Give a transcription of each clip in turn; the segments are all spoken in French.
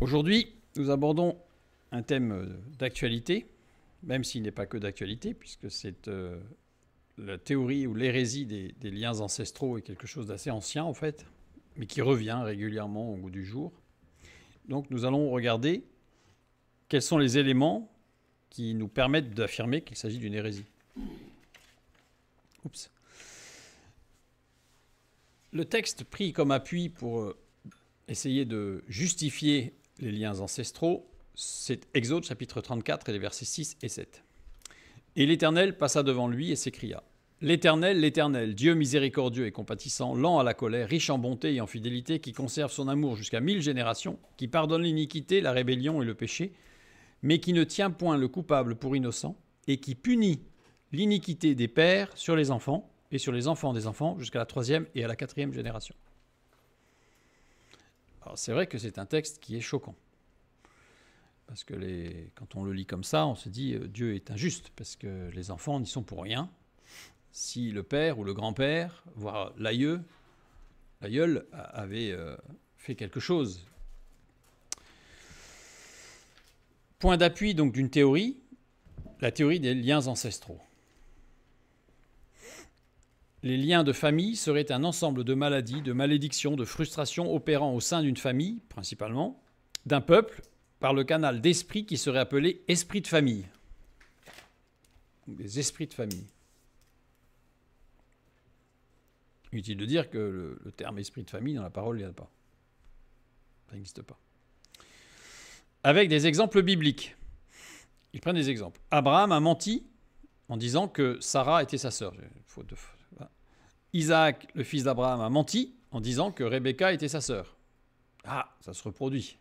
Aujourd'hui, nous abordons un thème euh, d'actualité, même s'il n'est pas que d'actualité, puisque c'est euh, la théorie ou l'hérésie des, liens ancestraux est quelque chose d'assez ancien en fait, mais qui revient régulièrement au goût du jour. Donc nous allons regarder quels sont les éléments qui nous permettent d'affirmer qu'il s'agit d'une hérésie. Oups. Le texte pris comme appui pour euh, essayer de justifier les liens ancestraux, c'est Exode chapitre 34 et les versets 6 et 7. Et l'Éternel passa devant lui et s'écria L'Éternel, l'Éternel, Dieu miséricordieux et compatissant, lent à la colère, riche en bonté et en fidélité, qui conserve son amour jusqu'à mille générations, qui pardonne l'iniquité, la rébellion et le péché, mais qui ne tient point le coupable pour innocent, et qui punit l'iniquité des pères sur les enfants et sur les enfants des enfants jusqu'à la troisième et à la quatrième génération. Alors c'est vrai que c'est un texte qui est choquant. Parce que quand on le lit comme ça, on se dit euh, Dieu est injuste, parce que les enfants n'y sont pour rien. Si le père ou le grand-père, voire l'aïeul avait euh, fait quelque chose. Point d'appui donc d'une théorie, la théorie des liens ancestraux. Les liens de famille seraient un ensemble de maladies, de malédictions, de frustrations opérant au sein d'une famille, principalement, d'un peuple, par le canal d'esprit qui serait appelé esprit de famille. Des esprits de famille. Utile de dire que le, terme esprit de famille dans la parole, il n'y a pas. Ça n'existe pas. Avec des exemples bibliques. Ils prennent des exemples. Abraham a menti en disant que Sarah était sa sœur. Faute de, Isaac, le fils d'Abraham, a menti en disant que Rebecca était sa sœur. Ah, ça se reproduit.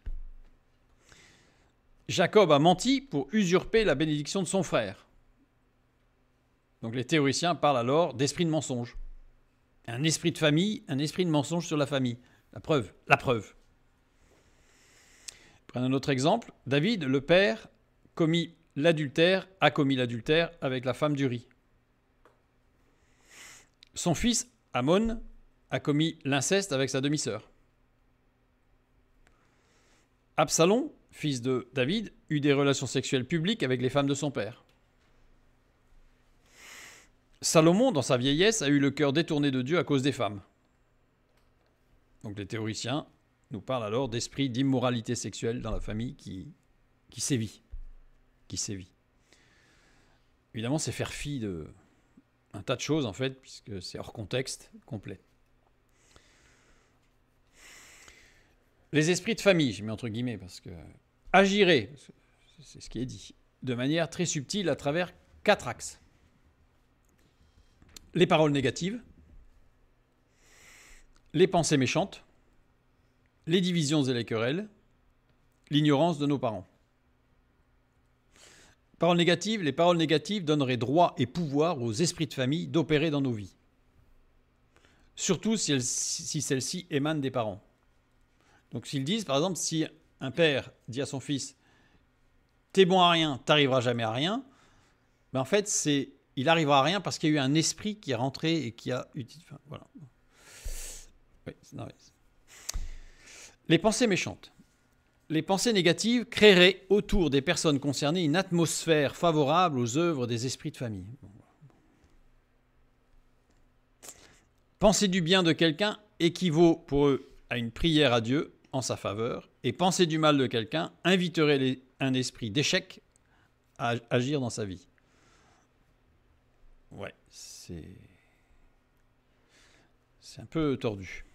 Jacob a menti pour usurper la bénédiction de son frère. Donc les théoriciens parlent alors d'esprit de mensonge. Un esprit de famille, un esprit de mensonge sur la famille. La preuve, la preuve. Prenons un autre exemple. David, le père, commis l'adultère, a commis l'adultère avec la femme du riz son fils Amon a commis l'inceste avec sa demi-sœur. Absalom, fils de David, eut des relations sexuelles publiques avec les femmes de son père. Salomon, dans sa vieillesse, a eu le cœur détourné de Dieu à cause des femmes. Donc les théoriciens nous parlent alors d'esprit d'immoralité sexuelle dans la famille qui, qui sévit. Qui sévit. Évidemment, c'est faire fi de, un tas de choses en fait, puisque c'est hors contexte complet. Les esprits de famille, je mets entre guillemets, parce que Agirait, c'est ce qui est dit, de manière très subtile à travers quatre axes. Les paroles négatives, les pensées méchantes, les divisions et les querelles, l'ignorance de nos parents. Paroles négatives, les paroles négatives donneraient droit et pouvoir aux esprits de famille d'opérer dans nos vies. Surtout si, celles-ci émanent des parents. Donc s'ils disent, par exemple, si un père dit à son fils, t'es bon à rien, t'arriveras jamais à rien, ben en fait, c'est il arrivera à rien parce qu'il y a eu un esprit qui est rentré et qui a... eu. Les pensées méchantes. Les pensées négatives créeraient autour des personnes concernées une atmosphère favorable aux œuvres des esprits de famille. Penser du bien de quelqu'un équivaut pour eux à une prière à Dieu en sa faveur, et penser du mal de quelqu'un inviterait un esprit d'échec à agir dans sa vie. Ouais, c'est. C'est un peu tordu.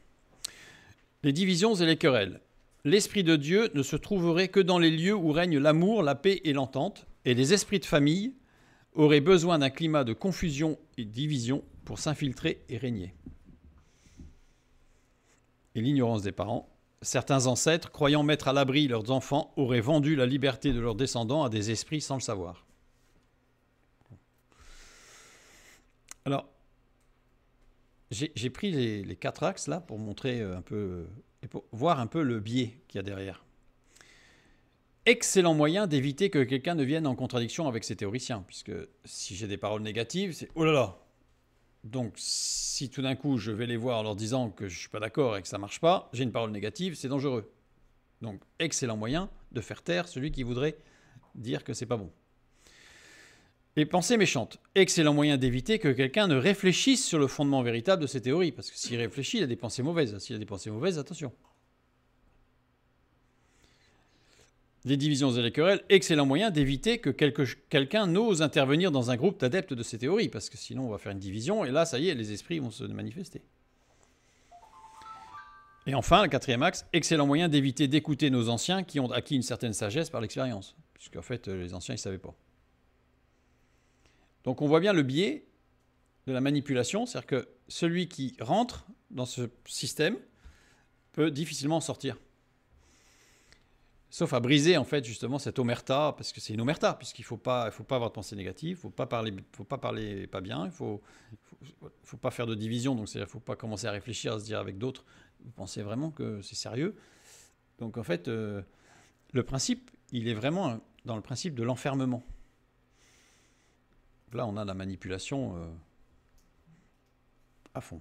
Les divisions et les querelles l'Esprit de Dieu ne se trouverait que dans les lieux où règne l'amour, la paix et l'entente, et les esprits de famille auraient besoin d'un climat de confusion et division pour s'infiltrer et régner. Et l'ignorance des parents. Certains ancêtres, croyant mettre à l'abri leurs enfants, auraient vendu la liberté de leurs descendants à des esprits sans le savoir. Alors, j'ai pris les, les, quatre axes là pour montrer euh, un peu euh, et pour voir un peu le biais qu'il y a derrière. Excellent moyen d'éviter que quelqu'un ne vienne en contradiction avec ses théoriciens, puisque si j'ai des paroles négatives, c'est oh là là. Donc si tout d'un coup je vais les voir en leur disant que je ne suis pas d'accord et que ça ne marche pas, j'ai une parole négative, c'est dangereux. Donc excellent moyen de faire taire celui qui voudrait dire que c'est pas bon. Les pensées méchantes. Excellent moyen d'éviter que quelqu'un ne réfléchisse sur le fondement véritable de ses théories, parce que s'il réfléchit, il a des pensées mauvaises. S'il a des pensées mauvaises, attention. Les divisions et les querelles, excellent moyen d'éviter que quelqu'un n'ose intervenir dans un groupe d'adeptes de ses théories, parce que sinon on va faire une division, et là, ça y est, les esprits vont se manifester. Et enfin, le quatrième axe, excellent moyen d'éviter d'écouter nos anciens qui ont acquis une certaine sagesse par l'expérience, en fait, euh, les anciens, ils ne savaient pas. Donc on voit bien le biais de la manipulation, c'est-à-dire que celui qui rentre dans ce système peut difficilement en sortir. Sauf à briser en fait justement cette omerta, parce que c'est une omerta, puisqu'il ne faut pas, avoir de pensée négative, il ne faut pas parler pas bien, il ne faut, pas faire de division, donc il ne faut pas commencer à réfléchir, à se dire avec d'autres, vous pensez vraiment que c'est sérieux. Donc en fait, euh, le principe, il est vraiment dans le principe de l'enfermement là, on a la manipulation euh, à fond.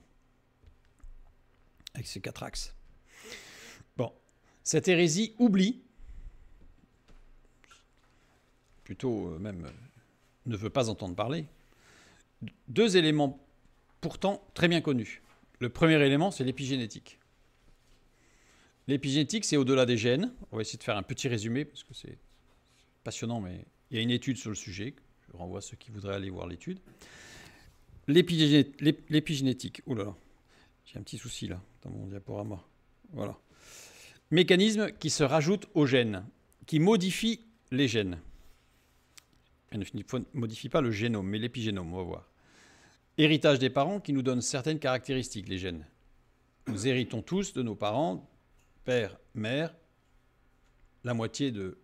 Avec ses quatre axes. Bon. Cette hérésie oublie, plutôt euh, même euh, ne veut pas entendre parler, deux éléments pourtant très bien connus. Le premier élément, c'est l'épigénétique. L'épigénétique, c'est au-delà des gènes. On va essayer de faire un petit résumé, parce que c'est passionnant, mais il y a une étude sur le sujet je renvoie ceux qui voudraient aller voir l'étude. L'épigénétique. Oh là j'ai un petit souci là dans mon diaporama. Voilà. Mécanisme qui se rajoute aux gènes, qui modifie les gènes. Elle ne modifie pas le génome, mais l'épigénome, on va voir. Héritage des parents qui nous donne certaines caractéristiques, les gènes. Nous héritons tous de nos parents, père, mère, la moitié de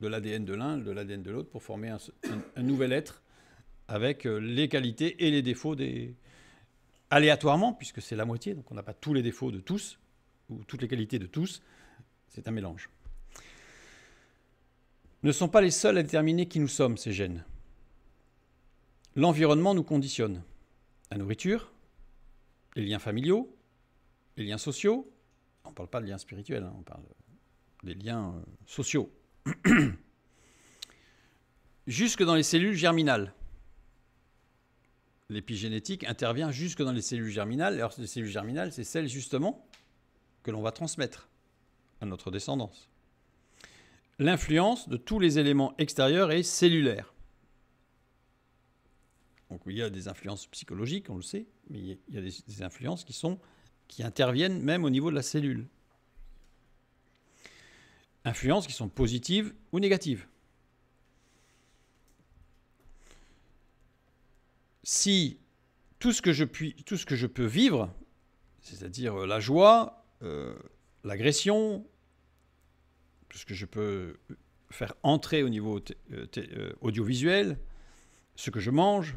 de l'ADN de l'un, de l'ADN de l'autre, pour former un, nouvel être avec euh, les qualités et les défauts des... aléatoirement, puisque c'est la moitié, donc on n'a pas tous les défauts de tous, ou toutes les qualités de tous, c'est un mélange. Ne sont pas les seuls à déterminer qui nous sommes, ces gènes. L'environnement nous conditionne. La nourriture, les liens familiaux, les liens sociaux, on ne parle pas de liens spirituels, hein, on parle des liens euh, sociaux, jusque dans les cellules germinales. L'épigénétique intervient jusque dans les cellules germinales. Alors, les cellules germinales, c'est celles justement que l'on va transmettre à notre descendance. L'influence de tous les éléments extérieurs est cellulaire. Donc il y a des influences psychologiques, on le sait, mais il y a des, influences qui, sont, qui interviennent même au niveau de la cellule influences qui sont positives ou négatives. Si tout ce que je, puis, tout ce que je peux vivre, c'est-à-dire euh, la joie, euh, l'agression, tout ce que je peux euh, faire entrer au niveau audiovisuel, ce que je mange,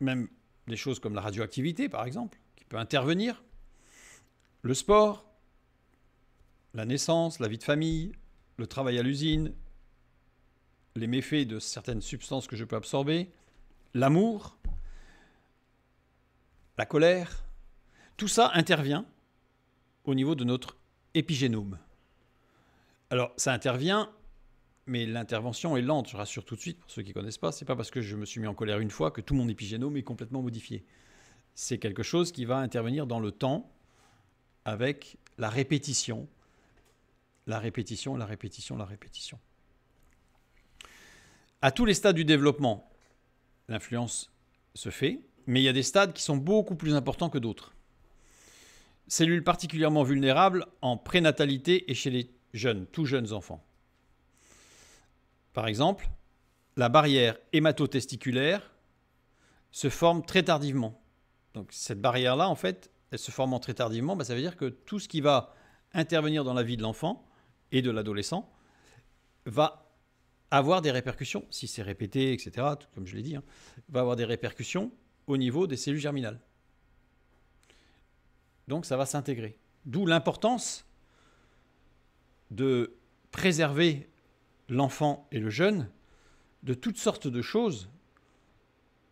même des choses comme la radioactivité, par exemple, qui peut intervenir, le sport, la naissance, la vie de famille, le travail à l'usine, les méfaits de certaines substances que je peux absorber, l'amour, la colère, tout ça intervient au niveau de notre épigénome. Alors ça intervient, mais l'intervention est lente, je rassure tout de suite pour ceux qui ne connaissent pas, c'est pas parce que je me suis mis en colère une fois que tout mon épigénome est complètement modifié. C'est quelque chose qui va intervenir dans le temps avec la répétition, la répétition, la répétition, la répétition. À tous les stades du développement, l'influence se fait, mais il y a des stades qui sont beaucoup plus importants que d'autres. Cellules particulièrement vulnérables en prénatalité et chez les jeunes, tous jeunes enfants. Par exemple, la barrière hématotesticulaire se forme très tardivement. Donc cette barrière-là, en fait, elle se forme très tardivement, bah, ça veut dire que tout ce qui va intervenir dans la vie de l'enfant et de l'adolescent va avoir des répercussions, si c'est répété, etc., comme je l'ai dit, hein, va avoir des répercussions au niveau des cellules germinales. Donc ça va s'intégrer. D'où l'importance de préserver l'enfant et le jeune de toutes sortes de choses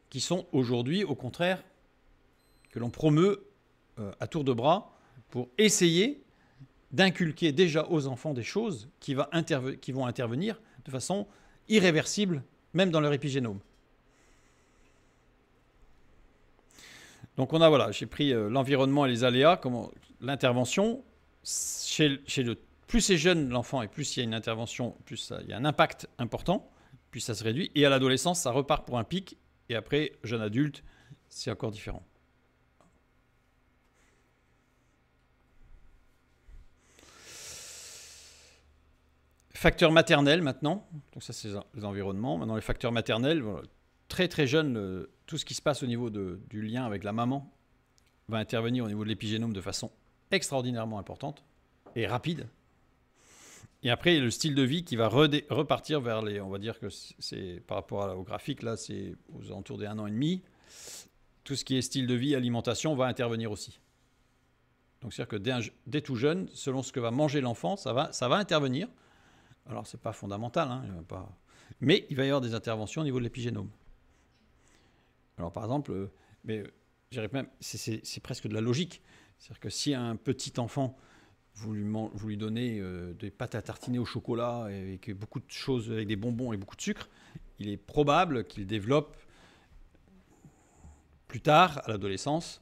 qui sont aujourd'hui, au contraire, que l'on promeut euh, à tour de bras pour essayer d'inculquer déjà aux enfants des choses qui, va qui, vont intervenir de façon irréversible, même dans leur épigénome. Donc on a, voilà, j'ai pris euh, l'environnement et les aléas, l'intervention. Chez, le, plus c'est jeune l'enfant et plus il y a une intervention, plus il y a un impact important, puis ça se réduit. Et à l'adolescence, ça repart pour un pic. Et après, jeune adulte, c'est encore différent. Facteurs maternels maintenant, donc ça c'est les environnements. Maintenant les facteurs maternels, très très jeune, tout ce qui se passe au niveau de, du lien avec la maman va intervenir au niveau de l'épigénome de façon extraordinairement importante et rapide. Et après, le style de vie qui va repartir vers les, on va dire que c'est par rapport au graphique, là c'est aux alentours des un an et demi, tout ce qui est style de vie, alimentation va intervenir aussi. Donc c'est-à-dire que dès, dès, tout jeune, selon ce que va manger l'enfant, ça va, ça va intervenir. Alors, ce n'est pas fondamental, hein, mais il va y avoir des interventions au niveau de l'épigénome. Alors, par exemple, euh, mais euh, même, c'est presque de la logique. C'est-à-dire que si un petit enfant, vous lui, donnez euh, des pâtes à tartiner au chocolat et avec beaucoup de choses, avec des bonbons et beaucoup de sucre, il est probable qu'il développe plus tard, à l'adolescence,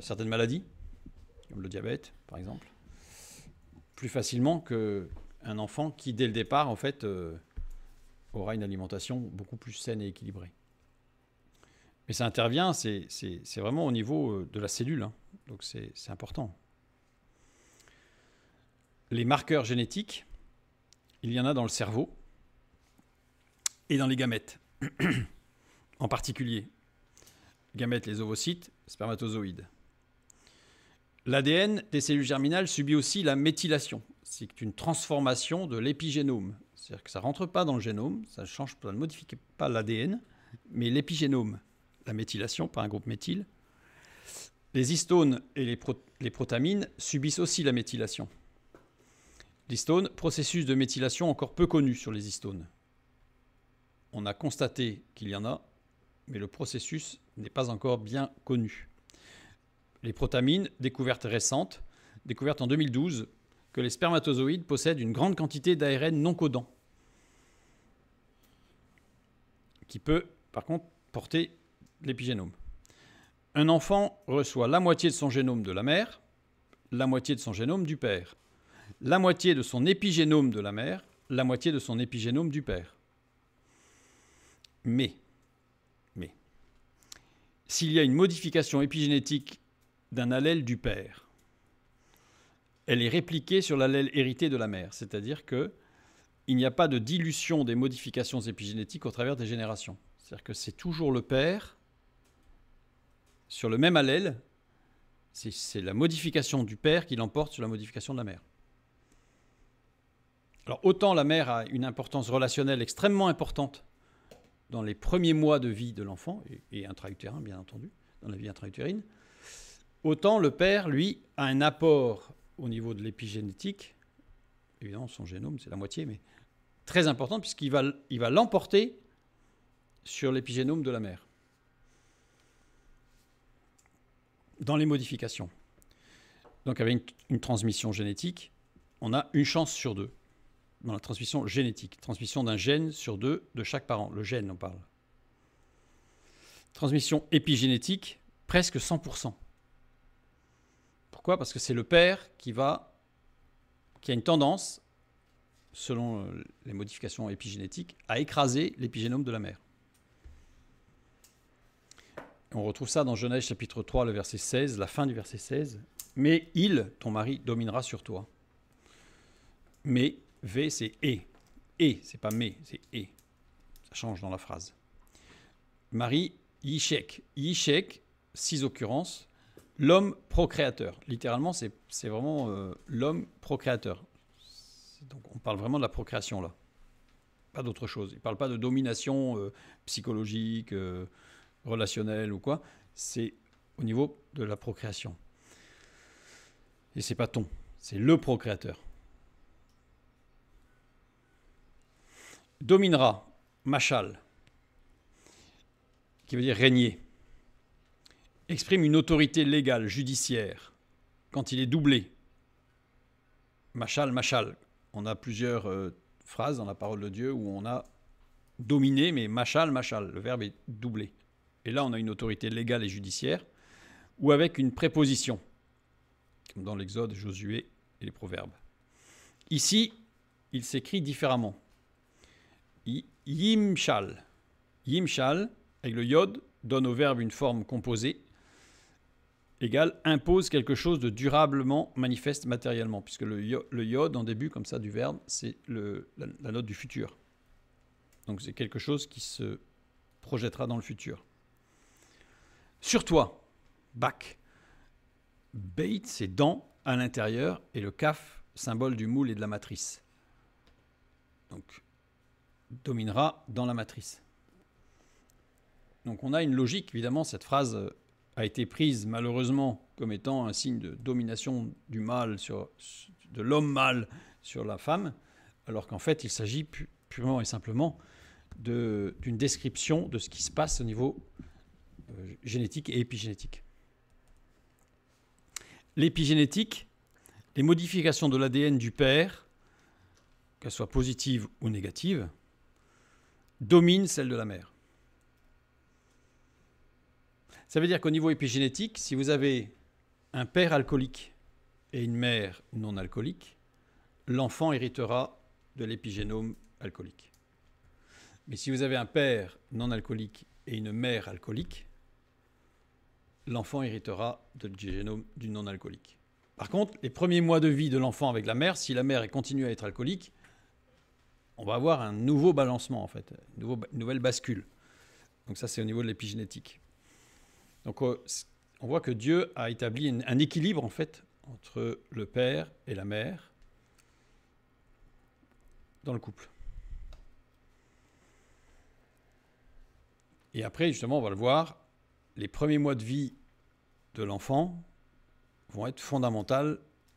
certaines maladies, comme le diabète, par exemple, plus facilement que un enfant qui, dès le départ, en fait, euh, aura une alimentation beaucoup plus saine et équilibrée. Mais ça intervient, c'est vraiment au niveau euh, de la cellule, hein. donc c'est important. Les marqueurs génétiques, il y en a dans le cerveau et dans les gamètes, en particulier. Gamètes, les ovocytes, spermatozoïdes. L'ADN des cellules germinales subit aussi la méthylation c'est une transformation de l'épigénome. C'est-à-dire que ça ne rentre pas dans le génome, ça, change, ça ne modifie pas l'ADN, mais l'épigénome, la méthylation par un groupe méthyle. Les histones et les, les protamines subissent aussi la méthylation. L'histone, processus de méthylation encore peu connu sur les histones. On a constaté qu'il y en a, mais le processus n'est pas encore bien connu. Les protamines, découverte récente, découverte en 2012 que les spermatozoïdes possèdent une grande quantité d'ARN non codant, qui peut par contre porter l'épigénome. Un enfant reçoit la moitié de son génome de la mère, la moitié de son génome du père, la moitié de son épigénome de la mère, la moitié de son épigénome du père. Mais, mais, s'il y a une modification épigénétique d'un allèle du père, elle est répliquée sur l'allèle hérité de la mère. C'est-à-dire que il n'y a pas de dilution des modifications épigénétiques au travers des générations. C'est-à-dire que c'est toujours le père sur le même allèle. C'est la modification du père qui l'emporte sur la modification de la mère. Alors autant la mère a une importance relationnelle extrêmement importante dans les premiers mois de vie de l'enfant, et, et intra-utérin bien entendu, dans la vie intra-utérine, autant le père, lui, a un apport au niveau de l'épigénétique, évidemment son génome c'est la moitié, mais très important puisqu'il va, il va l'emporter sur l'épigénome de la mère dans les modifications. Donc avec une transmission génétique, on a une chance sur deux dans la transmission génétique, transmission d'un gène sur deux de chaque parent, le gène on parle. Transmission épigénétique, presque 100%. Pourquoi Parce que c'est le père qui va, qui a une tendance, selon euh, les modifications épigénétiques, à écraser l'épigénome de la mère. On retrouve ça dans Genèse chapitre 3, le verset 16, la fin du verset 16. Mais il, ton mari, dominera sur toi. Mais, V, c'est et. Et, c'est pas mais, c'est et. Ça change dans la phrase. Marie, Yishek. Yishek, six occurrences l'homme procréateur. Littéralement, c'est vraiment euh, l'homme procréateur. Donc on parle vraiment de la procréation là. Pas d'autre chose. Il ne parle pas de domination euh, psychologique, euh, relationnelle ou quoi. C'est au niveau de la procréation. Et c'est pas ton, c'est le procréateur. Dominera, machal, qui veut dire régner exprime une autorité légale, judiciaire, quand il est doublé. Machal, machal. On a plusieurs euh, phrases dans la parole de Dieu où on a dominé, mais machal, machal. Le verbe est doublé. Et là, on a une autorité légale et judiciaire, ou avec une préposition, comme dans l'Exode, Josué et les Proverbes. Ici, il s'écrit différemment. Yimshal. Yimshal, avec le yod, donne au verbe une forme composée égal impose quelque chose de durablement manifeste matériellement, puisque le, iode, en début comme ça du verbe, c'est la, la note du futur. Donc c'est quelque chose qui se projettera dans le futur. Sur toi, bac. Bait, c'est dans, à l'intérieur, et le kaf, symbole du moule et de la matrice. Donc, dominera dans la matrice. Donc on a une logique, évidemment, cette phrase euh, a été prise malheureusement comme étant un signe de domination du mâle sur, de l'homme mâle sur la femme, alors qu'en fait il s'agit purement et simplement d'une description de ce qui se passe au niveau euh, génétique et épigénétique. L'épigénétique, les modifications de l'ADN du père, qu'elles soient positives ou négatives, dominent celles de la mère. Ça veut dire qu'au niveau épigénétique, si vous avez un père alcoolique et une mère non alcoolique, l'enfant héritera de l'épigénome alcoolique. Mais si vous avez un père non alcoolique et une mère alcoolique, l'enfant héritera de l'épigénome du non alcoolique. Par contre, les premiers mois de vie de l'enfant avec la mère, si la mère continue à être alcoolique, on va avoir un nouveau balancement en fait, une nouvelle bascule. Donc ça c'est au niveau de l'épigénétique. Donc euh, on voit que Dieu a établi un équilibre en fait entre le père et la mère dans le couple. Et après, justement, on va le voir, les premiers mois de vie de l'enfant vont être fondamentaux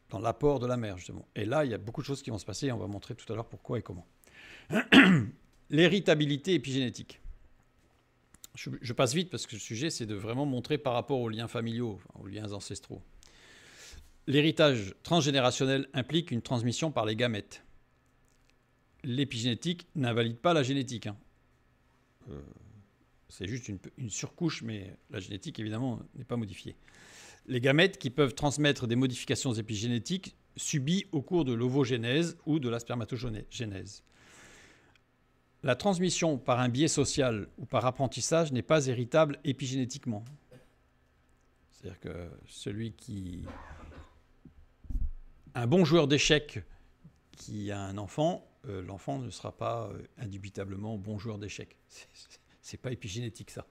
dans l'apport de la mère, justement. Et là, il y a beaucoup de choses qui vont se passer et on va montrer tout à l'heure pourquoi et comment. L'héritabilité épigénétique je, passe vite parce que le sujet, c'est de vraiment montrer par rapport aux liens familiaux, aux liens ancestraux. L'héritage transgénérationnel implique une transmission par les gamètes. L'épigénétique n'invalide pas la génétique. Hein. Euh, c'est juste une, surcouche, mais la génétique, évidemment, n'est pas modifiée. Les gamètes qui peuvent transmettre des modifications épigénétiques subies au cours de l'ovogénèse ou de la spermatogenèse. La transmission par un biais social ou par apprentissage n'est pas héritable épigénétiquement. C'est-à-dire que celui qui... Un bon joueur d'échecs qui a un enfant, euh, l'enfant ne sera pas euh, indubitablement bon joueur d'échecs. C'est pas épigénétique ça.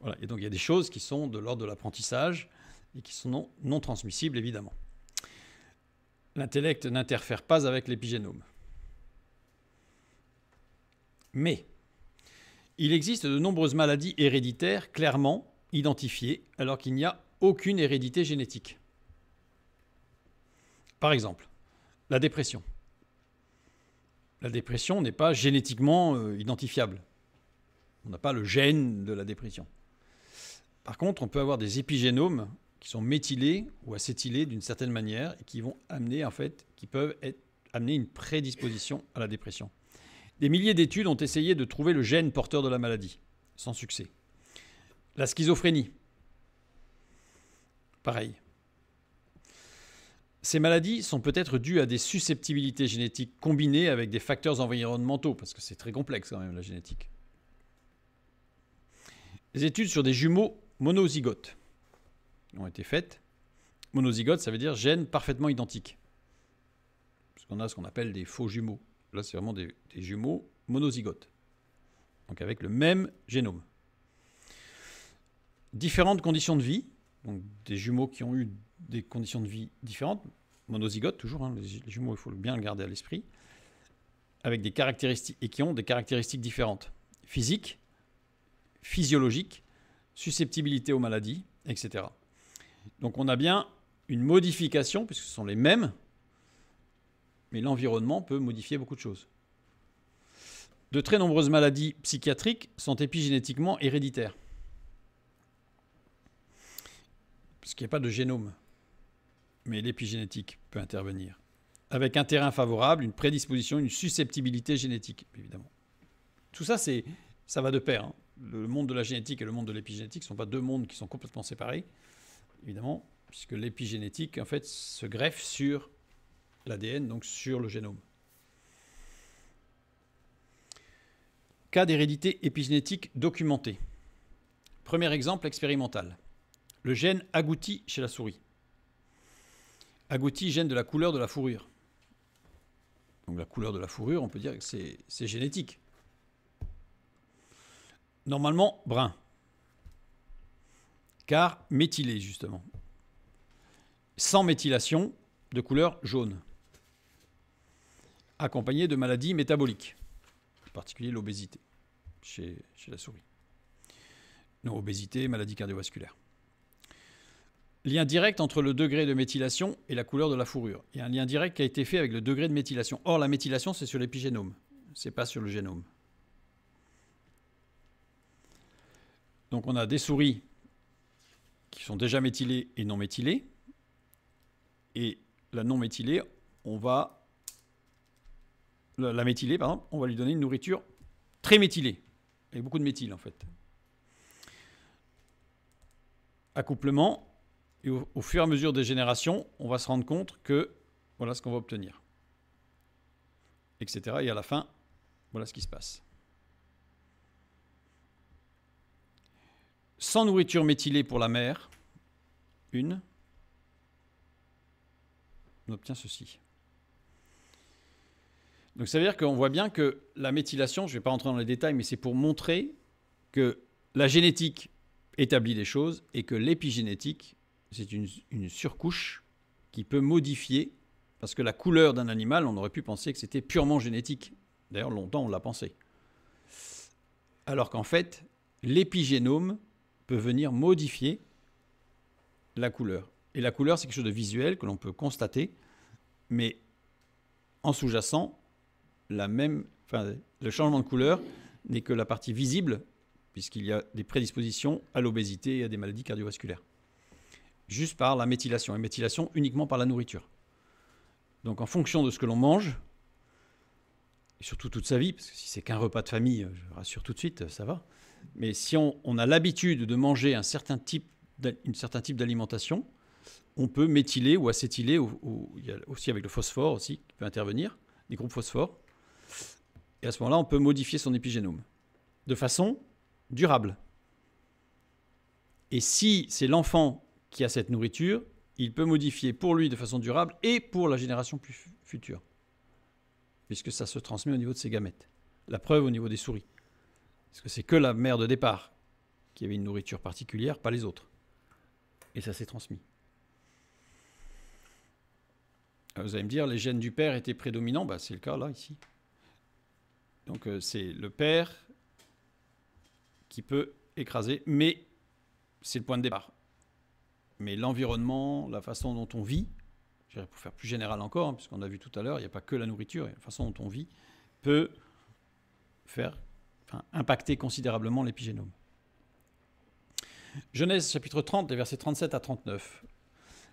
Voilà. Et donc il y a des choses qui sont de l'ordre de l'apprentissage et qui sont non transmissibles évidemment. L'intellect n'interfère pas avec l'épigénome. Mais il existe de nombreuses maladies héréditaires clairement identifiées alors qu'il n'y a aucune hérédité génétique. Par exemple, la dépression. La dépression n'est pas génétiquement euh, identifiable. On n'a pas le gène de la dépression. Par contre, on peut avoir des épigénomes qui sont méthylés ou acétylés d'une certaine manière et qui vont amener en fait, qui peuvent amener une prédisposition à la dépression. Des milliers d'études ont essayé de trouver le gène porteur de la maladie, sans succès. La schizophrénie, pareil. Ces maladies sont peut-être dues à des susceptibilités génétiques combinées avec des facteurs environnementaux, parce que c'est très complexe quand même la génétique. Des études sur des jumeaux monozygotes ont été faites. Monozygote, ça veut dire gènes parfaitement identiques. Parce qu'on a ce qu'on appelle des faux jumeaux. Là, c'est vraiment des, jumeaux monozygotes. Donc avec le même génome. Différentes conditions de vie. Donc des jumeaux qui ont eu des conditions de vie différentes. Monozygotes, toujours. Hein, les, jumeaux, il faut bien le garder à l'esprit. Avec des caractéristiques. Et qui ont des caractéristiques différentes. Physiques, physiologiques, susceptibilité aux maladies, etc. Donc on a bien une modification, puisque ce sont les mêmes, mais l'environnement peut modifier beaucoup de choses. De très nombreuses maladies psychiatriques sont épigénétiquement héréditaires. Parce qu'il n'y a pas de génome. Mais l'épigénétique peut intervenir. Avec un terrain favorable, une prédisposition, une susceptibilité génétique, évidemment. Tout ça, c'est, ça va de pair. Hein. Le monde de la génétique et le monde de l'épigénétique ne sont pas deux mondes qui sont complètement séparés, évidemment, puisque l'épigénétique, en fait, se greffe sur l'ADN donc sur le génome. Cas d'hérédité épigénétique documentée. Premier exemple expérimental. Le gène agouti chez la souris. Agouti, gène de la couleur de la fourrure. Donc la couleur de la fourrure, on peut dire que c'est génétique. Normalement, brun. Car méthylé, justement. Sans méthylation, de couleur jaune accompagné de maladies métaboliques, en particulier l'obésité chez, la souris. Non, obésité, maladie cardiovasculaire. Lien direct entre le degré de méthylation et la couleur de la fourrure. Il y a un lien direct qui a été fait avec le degré de méthylation. Or, la méthylation, c'est sur l'épigénome, c'est pas sur le génome. Donc, on a des souris qui sont déjà méthylées et non méthylées. Et la non méthylée, on va la méthylée, par exemple, on va lui donner une nourriture très méthylée, avec beaucoup de méthyle en fait. Accouplement, et au, fur et à mesure des générations, on va se rendre compte que voilà ce qu'on va obtenir. Etc. Et à la fin, voilà ce qui se passe. Sans nourriture méthylée pour la mère, une, on obtient ceci. Donc ça veut dire qu'on voit bien que la méthylation, je ne vais pas rentrer dans les détails, mais c'est pour montrer que la génétique établit les choses et que l'épigénétique, c'est une, surcouche qui peut modifier, parce que la couleur d'un animal, on aurait pu penser que c'était purement génétique. D'ailleurs, longtemps, on l'a pensé. Alors qu'en fait, l'épigénome peut venir modifier la couleur. Et la couleur, c'est quelque chose de visuel que l'on peut constater, mais en sous-jacent, la même, le changement de couleur n'est que la partie visible, puisqu'il y a des prédispositions à l'obésité et à des maladies cardiovasculaires. Juste par la méthylation, et méthylation uniquement par la nourriture. Donc en fonction de ce que l'on mange, et surtout toute sa vie, parce que si c'est qu'un repas de famille, euh, je rassure tout de suite, euh, ça va. Mais si on, a l'habitude de manger un certain type, d'alimentation, on peut méthyler ou acétyler, aussi avec le phosphore aussi qui peut intervenir, des groupes phosphores et à ce moment-là, on peut modifier son épigénome de façon durable. Et si c'est l'enfant qui a cette nourriture, il peut modifier pour lui de façon durable et pour la génération future, puisque ça se transmet au niveau de ses gamètes. La preuve au niveau des souris. Parce que c'est que la mère de départ qui avait une nourriture particulière, pas les autres. Et ça s'est transmis. Euh, vous allez me dire, les gènes du père étaient prédominants, bah, c'est le cas là, ici. Donc euh, c'est le père qui peut écraser, mais c'est le point de départ. Mais l'environnement, la façon dont on vit, pour faire plus général encore, hein, puisqu'on a vu tout à l'heure, il n'y a pas que la nourriture, la façon dont on vit peut faire, impacter considérablement l'épigénome. Genèse chapitre 30, les versets 37 à 39.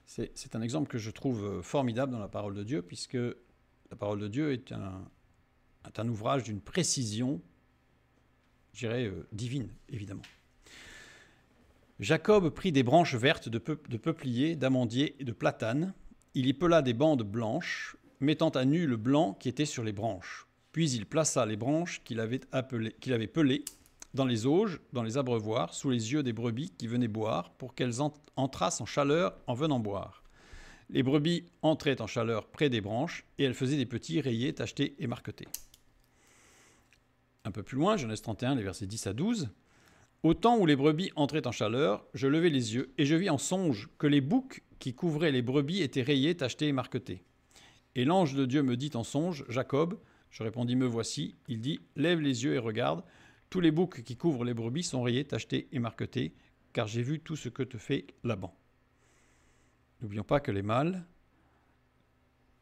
C'est un exemple que je trouve euh, formidable dans la parole de Dieu, puisque la parole de Dieu est un, un ouvrage d'une précision, je dirais, euh, divine, évidemment. Jacob prit des branches vertes de, peupliers, d'amandiers et de platanes. Il y pela des bandes blanches, mettant à nu le blanc qui était sur les branches. Puis il plaça les branches qu'il avait, pelées dans les auges, dans les abreuvoirs, sous les yeux des brebis qui venaient boire, pour qu'elles entrassent en chaleur en venant boire. Les brebis entraient en chaleur près des branches, et elles faisaient des petits rayés, tachetés et marquetés. Un peu plus loin, Genèse 31, les versets 10 à 12. Au temps où les brebis entraient en chaleur, je levai les yeux et je vis en songe que les boucs qui couvraient les brebis étaient rayés, tachetés et marquetés. Et l'ange de Dieu me dit en songe, Jacob, je répondis, me voici. Il dit, lève les yeux et regarde. Tous les boucs qui couvrent les brebis sont rayés, tachetés et marquetés, car j'ai vu tout ce que te fait Laban. N'oublions pas que les mâles,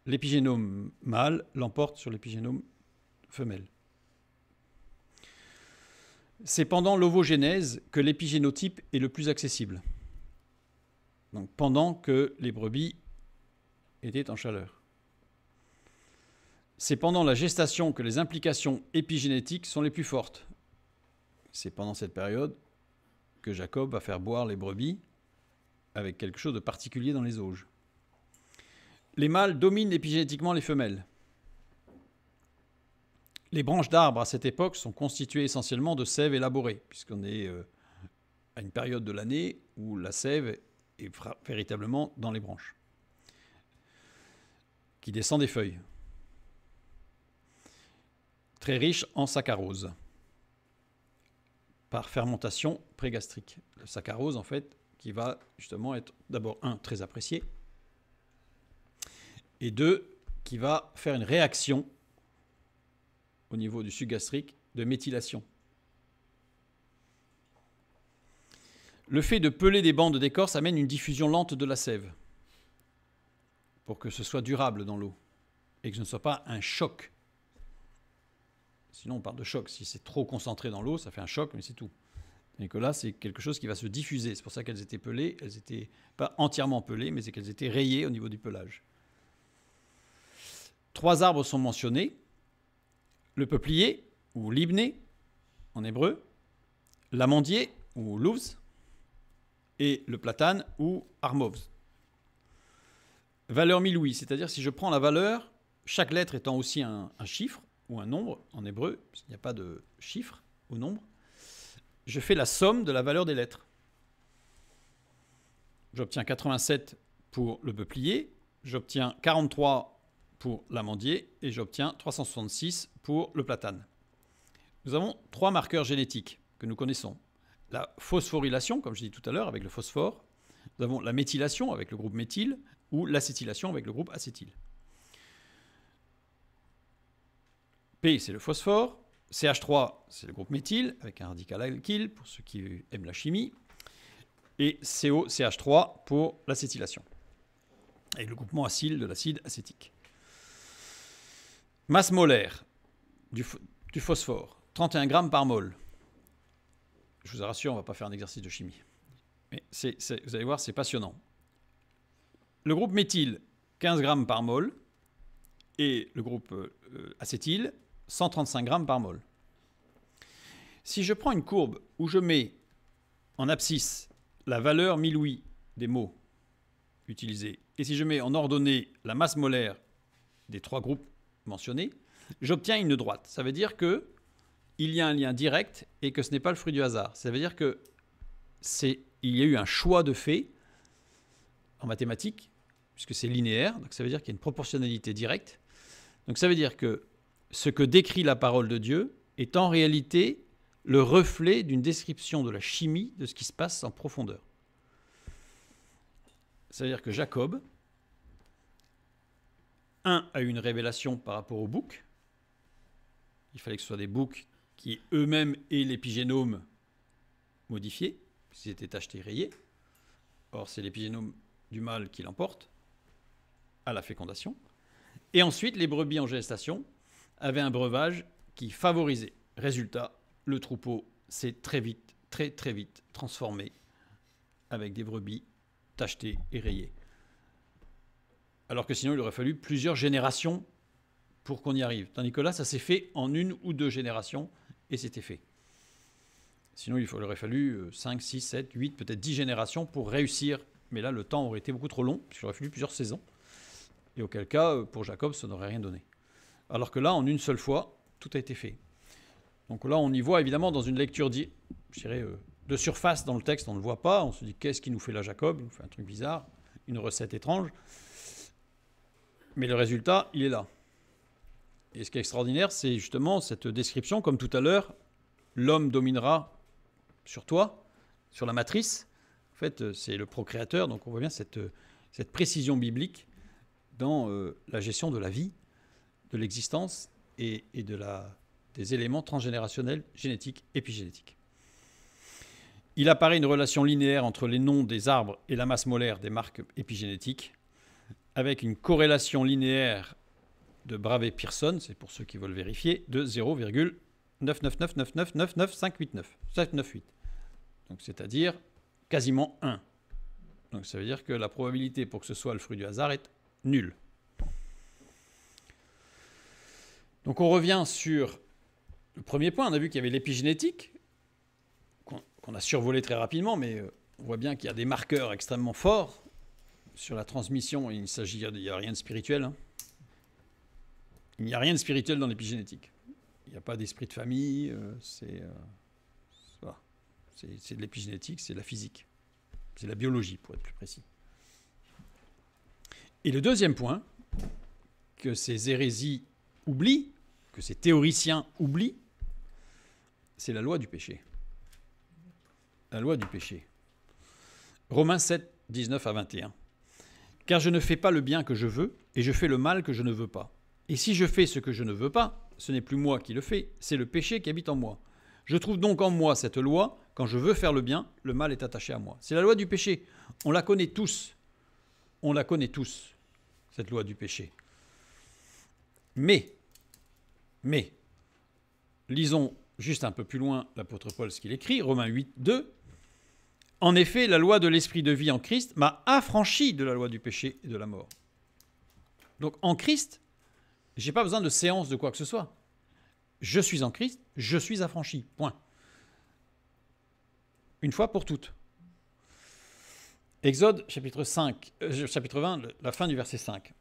l'épigénome mâle l'emporte sur l'épigénome femelle. C'est pendant l'ovogénèse que l'épigénotype est le plus accessible. Donc pendant que les brebis étaient en chaleur. C'est pendant la gestation que les implications épigénétiques sont les plus fortes. C'est pendant cette période que Jacob va faire boire les brebis avec quelque chose de particulier dans les auges. Les mâles dominent épigénétiquement les femelles. Les branches d'arbres à cette époque sont constituées essentiellement de sève élaborée, puisqu'on est euh, à une période de l'année où la sève est véritablement dans les branches, qui descend des feuilles. Très riche en saccharose, par fermentation prégastrique. Le saccharose, en fait, qui va justement être d'abord, un, très apprécié, et deux, qui va faire une réaction au niveau du suc gastrique de méthylation. Le fait de peler des bandes d'écorce amène une diffusion lente de la sève pour que ce soit durable dans l'eau et que ce ne soit pas un choc. Sinon, on parle de choc. Si c'est trop concentré dans l'eau, ça fait un choc, mais c'est tout. Et que là, c'est quelque chose qui va se diffuser. C'est pour ça qu'elles étaient pelées. Elles n'étaient pas entièrement pelées, mais c'est qu'elles étaient rayées au niveau du pelage. Trois arbres sont mentionnés le peuplier, ou l'ibné, en hébreu, l'amandier, ou louvz, et le platane, ou armovs. Valeur miloui, c'est-à-dire si je prends la valeur, chaque lettre étant aussi un, chiffre, ou un nombre, en hébreu, il n'y a pas de chiffre ou nombre, je fais la somme de la valeur des lettres. J'obtiens 87 pour le peuplier, j'obtiens 43 pour l'amandier et j'obtiens 366 pour le platane. Nous avons trois marqueurs génétiques que nous connaissons. La phosphorylation, comme je dis tout à l'heure, avec le phosphore. Nous avons la méthylation avec le groupe méthyle ou l'acétylation avec le groupe acétyl. P, c'est le phosphore. CH3, c'est le groupe méthyle avec un radical alkyle pour ceux qui aiment la chimie. Et COCH3 pour l'acétylation, avec le groupement acyle de l'acide acétique. Masse molaire du, phosphore, 31 grammes par mol. Je vous rassure, on ne va pas faire un exercice de chimie. Mais vous allez voir, c'est passionnant. Le groupe méthyle, 15 grammes par mol. Et le groupe euh, acétyl, 135 grammes par mol. Si je prends une courbe où je mets en abscisse la valeur milouï des mots utilisés, et si je mets en ordonnée la masse molaire des trois groupes mentionné, j'obtiens une droite. Ça veut dire que il y a un lien direct et que ce n'est pas le fruit du hasard. Ça veut dire que c'est il y a eu un choix de fait en mathématiques puisque c'est linéaire, donc ça veut dire qu'il y a une proportionnalité directe. Donc ça veut dire que ce que décrit la parole de Dieu est en réalité le reflet d'une description de la chimie de ce qui se passe en profondeur. cest à dire que Jacob, un, a eu une révélation par rapport aux boucs. Il fallait que ce soit des boucs qui eux-mêmes aient l'épigénome modifié, puisqu'ils étaient tachetés et rayés. Or, c'est l'épigénome du mâle qui l'emporte à la fécondation. Et ensuite, les brebis en gestation avaient un breuvage qui favorisait. Résultat, le troupeau s'est très vite, très très vite transformé avec des brebis tachetées et rayées alors que sinon il aurait fallu plusieurs générations pour qu'on y arrive. Tandis que là, ça s'est fait en une ou deux générations, et c'était fait. Sinon, il aurait fallu 5, 6, 7, 8, peut-être 10 générations pour réussir. Mais là, le temps aurait été beaucoup trop long, puisqu'il aurait fallu plusieurs saisons. Et auquel cas, euh, pour Jacob, ça n'aurait rien donné. Alors que là, en une seule fois, tout a été fait. Donc là, on y voit évidemment dans une lecture je dirais, euh, de surface dans le texte, on ne le voit pas. On se dit qu'est-ce qui nous fait là Jacob Il nous fait un truc bizarre, une recette étrange mais le résultat, il est là. Et ce qui est extraordinaire, c'est justement cette description, comme tout à l'heure, l'homme dominera sur toi, sur la matrice. En fait, euh, c'est le procréateur, donc on voit bien cette, euh, cette précision biblique dans euh, la gestion de la vie, de l'existence et, de la, des éléments transgénérationnels, génétiques, épigénétiques. Il apparaît une relation linéaire entre les noms des arbres et la masse molaire des marques épigénétiques avec une corrélation linéaire de Bravais-Pearson, c'est pour ceux qui veulent vérifier, de 0,9999999589, Donc c'est-à-dire quasiment 1. Donc ça veut dire que la probabilité pour que ce soit le fruit du hasard est nulle. Donc on revient sur le premier point. On a vu qu'il y avait l'épigénétique, qu'on a survolé très rapidement, mais euh, on voit bien qu'il y a des marqueurs extrêmement forts sur la transmission, il s'agit, n'y a rien de spirituel. Hein. Il n'y a rien de spirituel dans l'épigénétique. Il n'y a pas d'esprit de famille, euh, euh, c'est, c'est, de l'épigénétique, c'est de la physique. C'est la biologie, pour être plus précis. Et le deuxième point que ces hérésies oublient, que ces théoriciens oublient, c'est la loi du péché. La loi du péché. Romains 7, 19 à 21. Car je ne fais pas le bien que je veux, et je fais le mal que je ne veux pas. Et si je fais ce que je ne veux pas, ce n'est plus moi qui le fais, c'est le péché qui habite en moi. Je trouve donc en moi cette loi, quand je veux faire le bien, le mal est attaché à moi. C'est la loi du péché. On la connaît tous. On la connaît tous, cette loi du péché. Mais, mais, lisons juste un peu plus loin l'apôtre Paul ce qu'il écrit, Romains 8, 2. En effet, la loi de l'esprit de vie en Christ m'a affranchi de la loi du péché et de la mort. Donc en Christ, j'ai pas besoin de séance de quoi que ce soit. Je suis en Christ, je suis affranchi. Point. Une fois pour toutes. Exode chapitre 5, euh, chapitre 20, la fin du verset 5.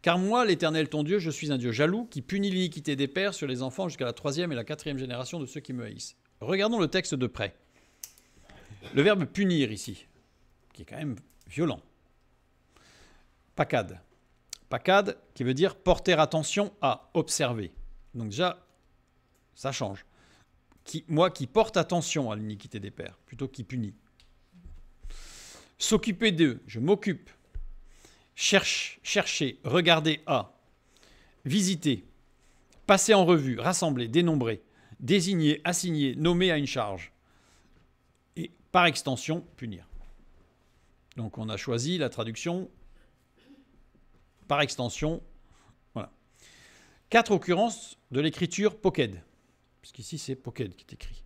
Car moi, l'Éternel ton Dieu, je suis un Dieu jaloux qui punit l'iniquité des pères sur les enfants jusqu'à la troisième et la quatrième génération de ceux qui me haïssent. Regardons le texte de près. Le verbe punir ici, qui est quand même violent. Pacade. Pacade qui veut dire porter attention à, observer. Donc déjà, ça change. moi qui porte attention à l'iniquité des pères, plutôt qui punit. S'occuper d'eux, je m'occupe. Cherche, chercher, regarder à. Visiter, passer en revue, rassembler, dénombrer, désigner, assigner, nommer à une charge par extension, punir. Donc on a choisi la traduction par extension. Voilà. Quatre occurrences de l'écriture Poked. Puisqu'ici c'est Poked qui est écrit.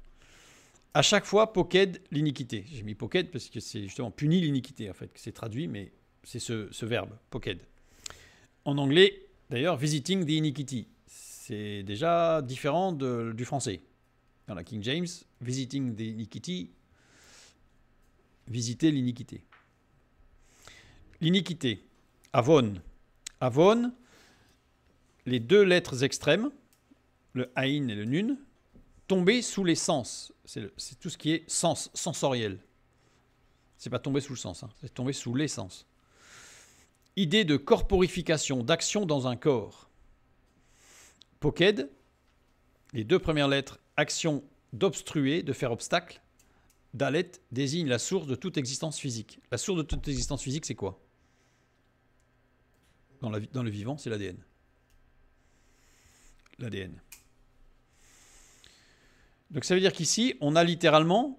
À chaque fois, Poked l'iniquité. J'ai mis Poked parce que c'est justement puni l'iniquité en fait, que c'est traduit, mais c'est ce, verbe, Poked. En anglais, d'ailleurs, visiting the iniquity. C'est déjà différent du français. Dans la King James, visiting the iniquity, visiter l'iniquité. L'iniquité, Avon. Avon, les deux lettres extrêmes, le haïn et le Nun, tomber sous l'essence. C'est tout ce qui est sens, sensoriel. C'est pas tomber sous le sens, hein. c'est tomber sous l'essence. Idée de corporification, d'action dans un corps. Poked, les deux premières lettres, action d'obstruer, de faire obstacle. Dalet désigne la source de toute existence physique. La source de toute existence physique, c'est quoi dans, le vivant, c'est l'ADN. L'ADN. Donc ça veut dire qu'ici, on a littéralement.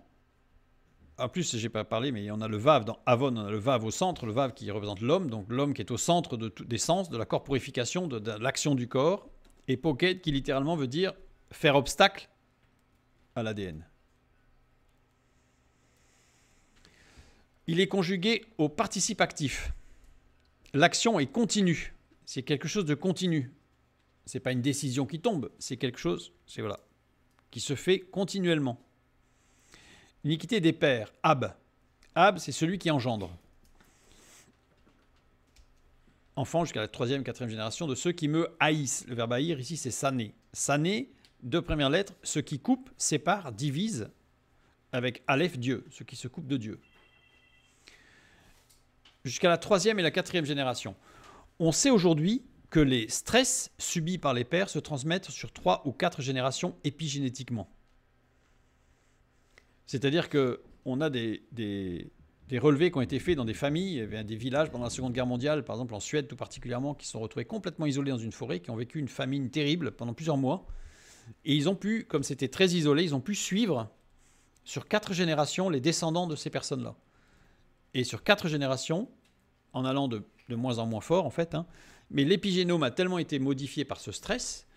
En plus, j'ai pas parlé, mais on a le Vav dans Avon, on a le Vav au centre, le Vav qui représente l'homme, donc l'homme qui est au centre de des sens, de la corporification, de, de l'action du corps, et Pocket qui littéralement veut dire faire obstacle à l'ADN. Il est conjugué au participe actif. L'action est continue. C'est quelque chose de continu. Ce n'est pas une décision qui tombe, c'est quelque chose, c'est voilà, qui se fait continuellement. L'iniquité des pères, Ab. Ab, c'est celui qui engendre. Enfant jusqu'à la troisième, quatrième génération de ceux qui me haïssent. Le verbe haïr ici, c'est sané. Sané, deux premières lettres, ce qui coupe, sépare, divise, avec Aleph, Dieu, ce qui se coupe de Dieu jusqu'à la troisième et la quatrième génération. On sait aujourd'hui que les stress subis par les pères se transmettent sur trois ou quatre générations épigénétiquement. C'est-à-dire que on a des, des, relevés qui ont été faits dans des familles, des villages pendant la Seconde Guerre mondiale, par exemple en Suède tout particulièrement, qui se sont retrouvés complètement isolés dans une forêt, qui ont vécu une famine terrible pendant plusieurs mois. Et ils ont pu, comme c'était très isolé, ils ont pu suivre sur quatre générations les descendants de ces personnes-là. Et sur quatre générations, en allant de, moins en moins fort en fait, hein, mais l'épigénome a tellement été modifié par ce stress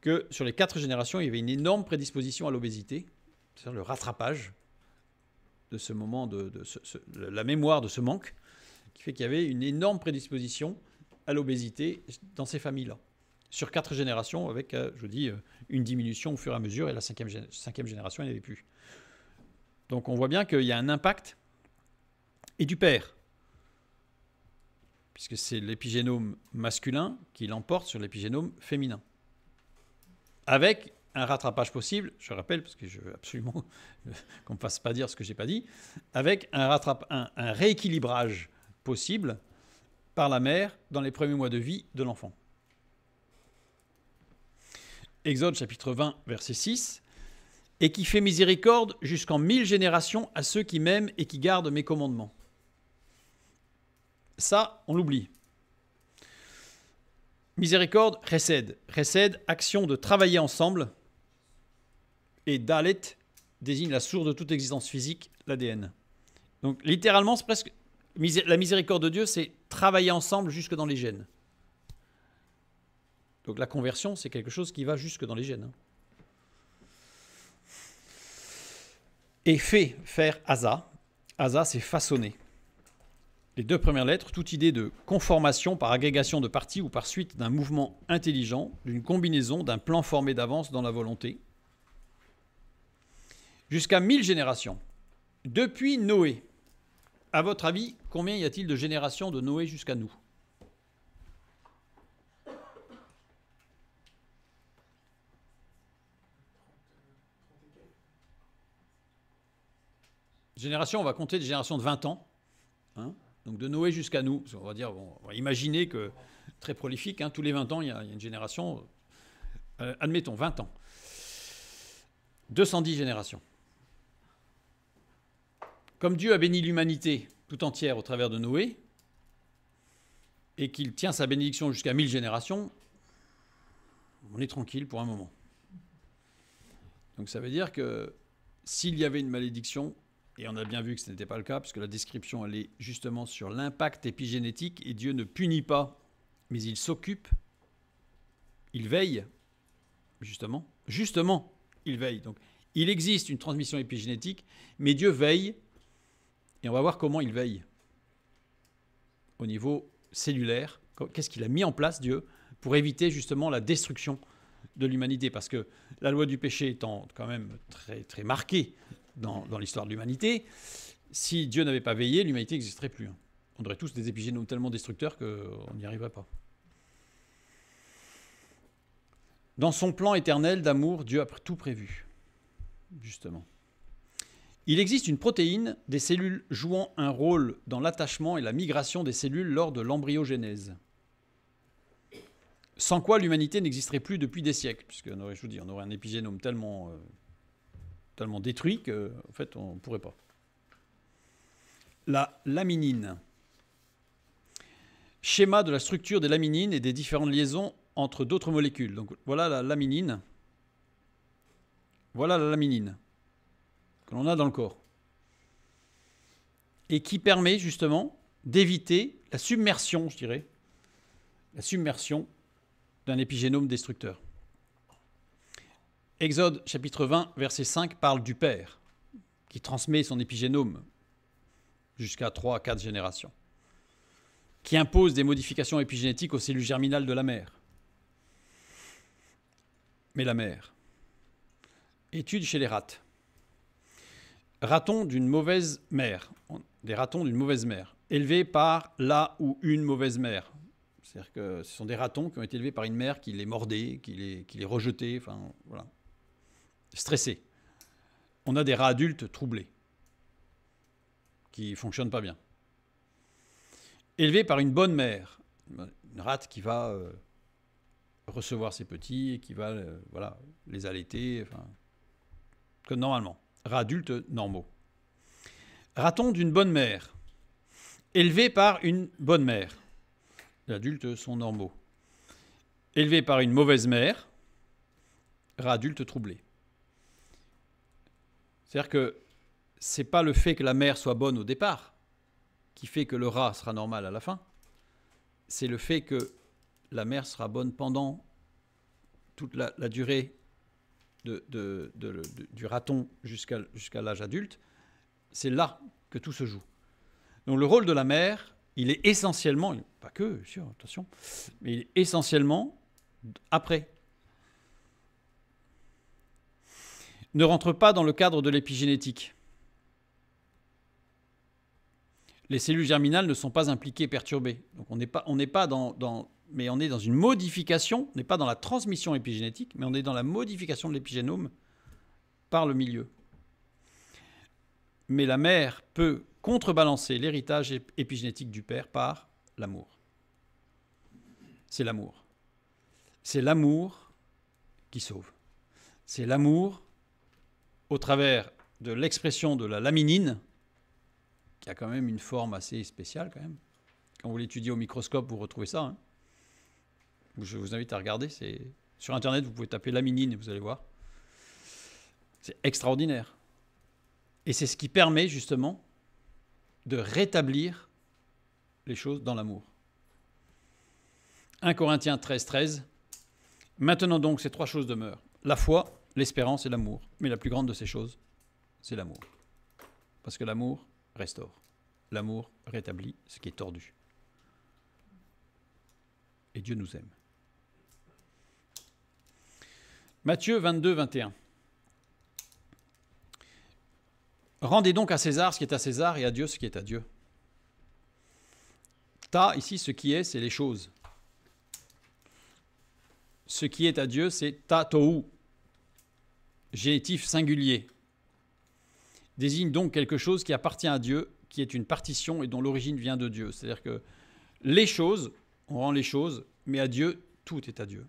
que sur les quatre générations, il y avait une énorme prédisposition à l'obésité, c'est-à-dire le rattrapage de ce moment, de, la mémoire de ce manque, qui fait qu'il y avait une énorme prédisposition à l'obésité dans ces familles-là. Sur quatre générations, avec, euh, je vous dis, euh, une diminution au fur et à mesure, et la cinquième, cinquième génération, il n'y avait plus. Donc on voit bien qu'il y a un impact du père. Puisque c'est l'épigénome masculin qui l'emporte sur l'épigénome féminin. Avec un rattrapage possible, je rappelle, parce que je veux absolument qu'on ne fasse pas dire ce que je n'ai pas dit, avec un, un rééquilibrage possible par la mère dans les premiers mois de vie de l'enfant. Exode chapitre 20, verset 6, et qui fait miséricorde jusqu'en mille générations à ceux qui m'aiment et qui gardent mes commandements. Ça, on l'oublie. Miséricorde, Récède. Récède, action de travailler ensemble. Et Dalet désigne la source de toute existence physique, l'ADN. Donc littéralement, c'est presque la miséricorde de Dieu, c'est travailler ensemble jusque dans les gènes. Donc la conversion, c'est quelque chose qui va jusque dans les gènes. Hein. Et fait, faire asa. Asa, c'est façonner les deux premières lettres, toute idée de conformation par agrégation de parties ou par suite d'un mouvement intelligent, d'une combinaison, d'un plan formé d'avance dans la volonté, jusqu'à 1000 générations. Depuis Noé, à votre avis, combien y a-t-il de générations de Noé jusqu'à nous Génération, on va compter des générations de 20 ans. Hein. Donc de Noé jusqu'à nous, on va dire, on imaginer que très prolifique, hein, tous les 20 ans, il y, a une génération, euh, admettons 20 ans, 210 générations. Comme Dieu a béni l'humanité tout entière au travers de Noé, et qu'il tient sa bénédiction jusqu'à 1000 générations, on est tranquille pour un moment. Donc ça veut dire que s'il y avait une malédiction, et on a bien vu que ce n'était pas le cas, puisque la description elle est justement sur l'impact épigénétique, et Dieu ne punit pas, mais il s'occupe, il veille, justement, justement, il veille. Donc il existe une transmission épigénétique, mais Dieu veille, et on va voir comment il veille au niveau cellulaire, qu'est-ce qu'il a mis en place Dieu pour éviter justement la destruction de l'humanité, parce que la loi du péché étant quand même très, très marquée dans, l'histoire de l'humanité, si Dieu n'avait pas veillé, l'humanité n'existerait plus. Hein. On aurait tous des épigénomes tellement destructeurs qu'on n'y arriverait pas. Dans son plan éternel d'amour, Dieu a tout prévu, justement. Il existe une protéine des cellules jouant un rôle dans l'attachement et la migration des cellules lors de l'embryogénèse. Sans quoi l'humanité n'existerait plus depuis des siècles, puisque aurait, je vous dis, on aurait un épigénome tellement euh, tellement détruit que, en fait, on ne pourrait pas. La laminine. Schéma de la structure des laminines et des différentes liaisons entre d'autres molécules. Donc voilà la laminine. Voilà la laminine que l'on a dans le corps. Et qui permet justement d'éviter la submersion, je dirais, la submersion d'un épigénome destructeur. Exode chapitre 20, verset 5 parle du Père qui transmet son épigénome jusqu'à 3 à 4 générations, qui impose des modifications épigénétiques aux cellules germinales de la mère. Mais la mère. Étude chez les rats. Ratons d'une mauvaise mère. Des ratons d'une mauvaise mère. Élevés par la ou une mauvaise mère. C'est-à-dire que ce sont des ratons qui ont été élevés par une mère qui les mordait, qui les, qui les rejetait. Enfin, voilà. Stressé. On a des rats adultes troublés, qui fonctionnent pas bien. Élevés par une bonne mère, une rate qui va euh, recevoir ses petits et qui va euh, voilà, les allaiter, enfin, comme normalement. Rats adultes normaux. Ratons d'une bonne mère, élevé par une bonne mère. Les adultes sont normaux. Élevé par une mauvaise mère, rats adultes troublés. C'est-à-dire que c'est pas le fait que la mère soit bonne au départ qui fait que le rat sera normal à la fin. C'est le fait que la mère sera bonne pendant toute la, durée du raton jusqu'à l'âge adulte. C'est là que tout se joue. Donc le rôle de la mère, il est essentiellement, pas que, sûr, attention, mais il est essentiellement après, ne rentre pas dans le cadre de l'épigénétique. Les cellules germinales ne sont pas impliquées, perturbées. Donc on n'est pas, on pas dans, mais on est dans une modification, on n'est pas dans la transmission épigénétique, mais on est dans la modification de l'épigénome par le milieu. Mais la mère peut contrebalancer l'héritage épigénétique du père par l'amour. C'est l'amour. C'est l'amour qui sauve. C'est l'amour au travers de l'expression de la laminine, qui a quand même une forme assez spéciale quand même. Quand vous l'étudiez au microscope, vous retrouvez ça. Hein. Je vous invite à regarder. C'est sur Internet, vous pouvez taper laminine et vous allez voir. C'est extraordinaire. Et c'est ce qui permet justement de rétablir les choses dans l'amour. 1 Corinthiens 13, 13. Maintenant donc, ces trois choses demeurent. La foi, l'espérance et l'amour. Mais la plus grande de ces choses, c'est l'amour. Parce que l'amour restaure. L'amour rétablit ce qui est tordu. Et Dieu nous aime. Matthieu 22, 21. Rendez donc à César ce qui est à César et à Dieu ce qui est à Dieu. Ta, ici, ce qui est, c'est les choses. Ce qui est à Dieu, c'est ta tohu, Génétif singulier désigne donc quelque chose qui appartient à Dieu, qui est une partition et dont l'origine vient de Dieu. C'est-à-dire que les choses, on rend les choses, mais à Dieu, tout est à Dieu.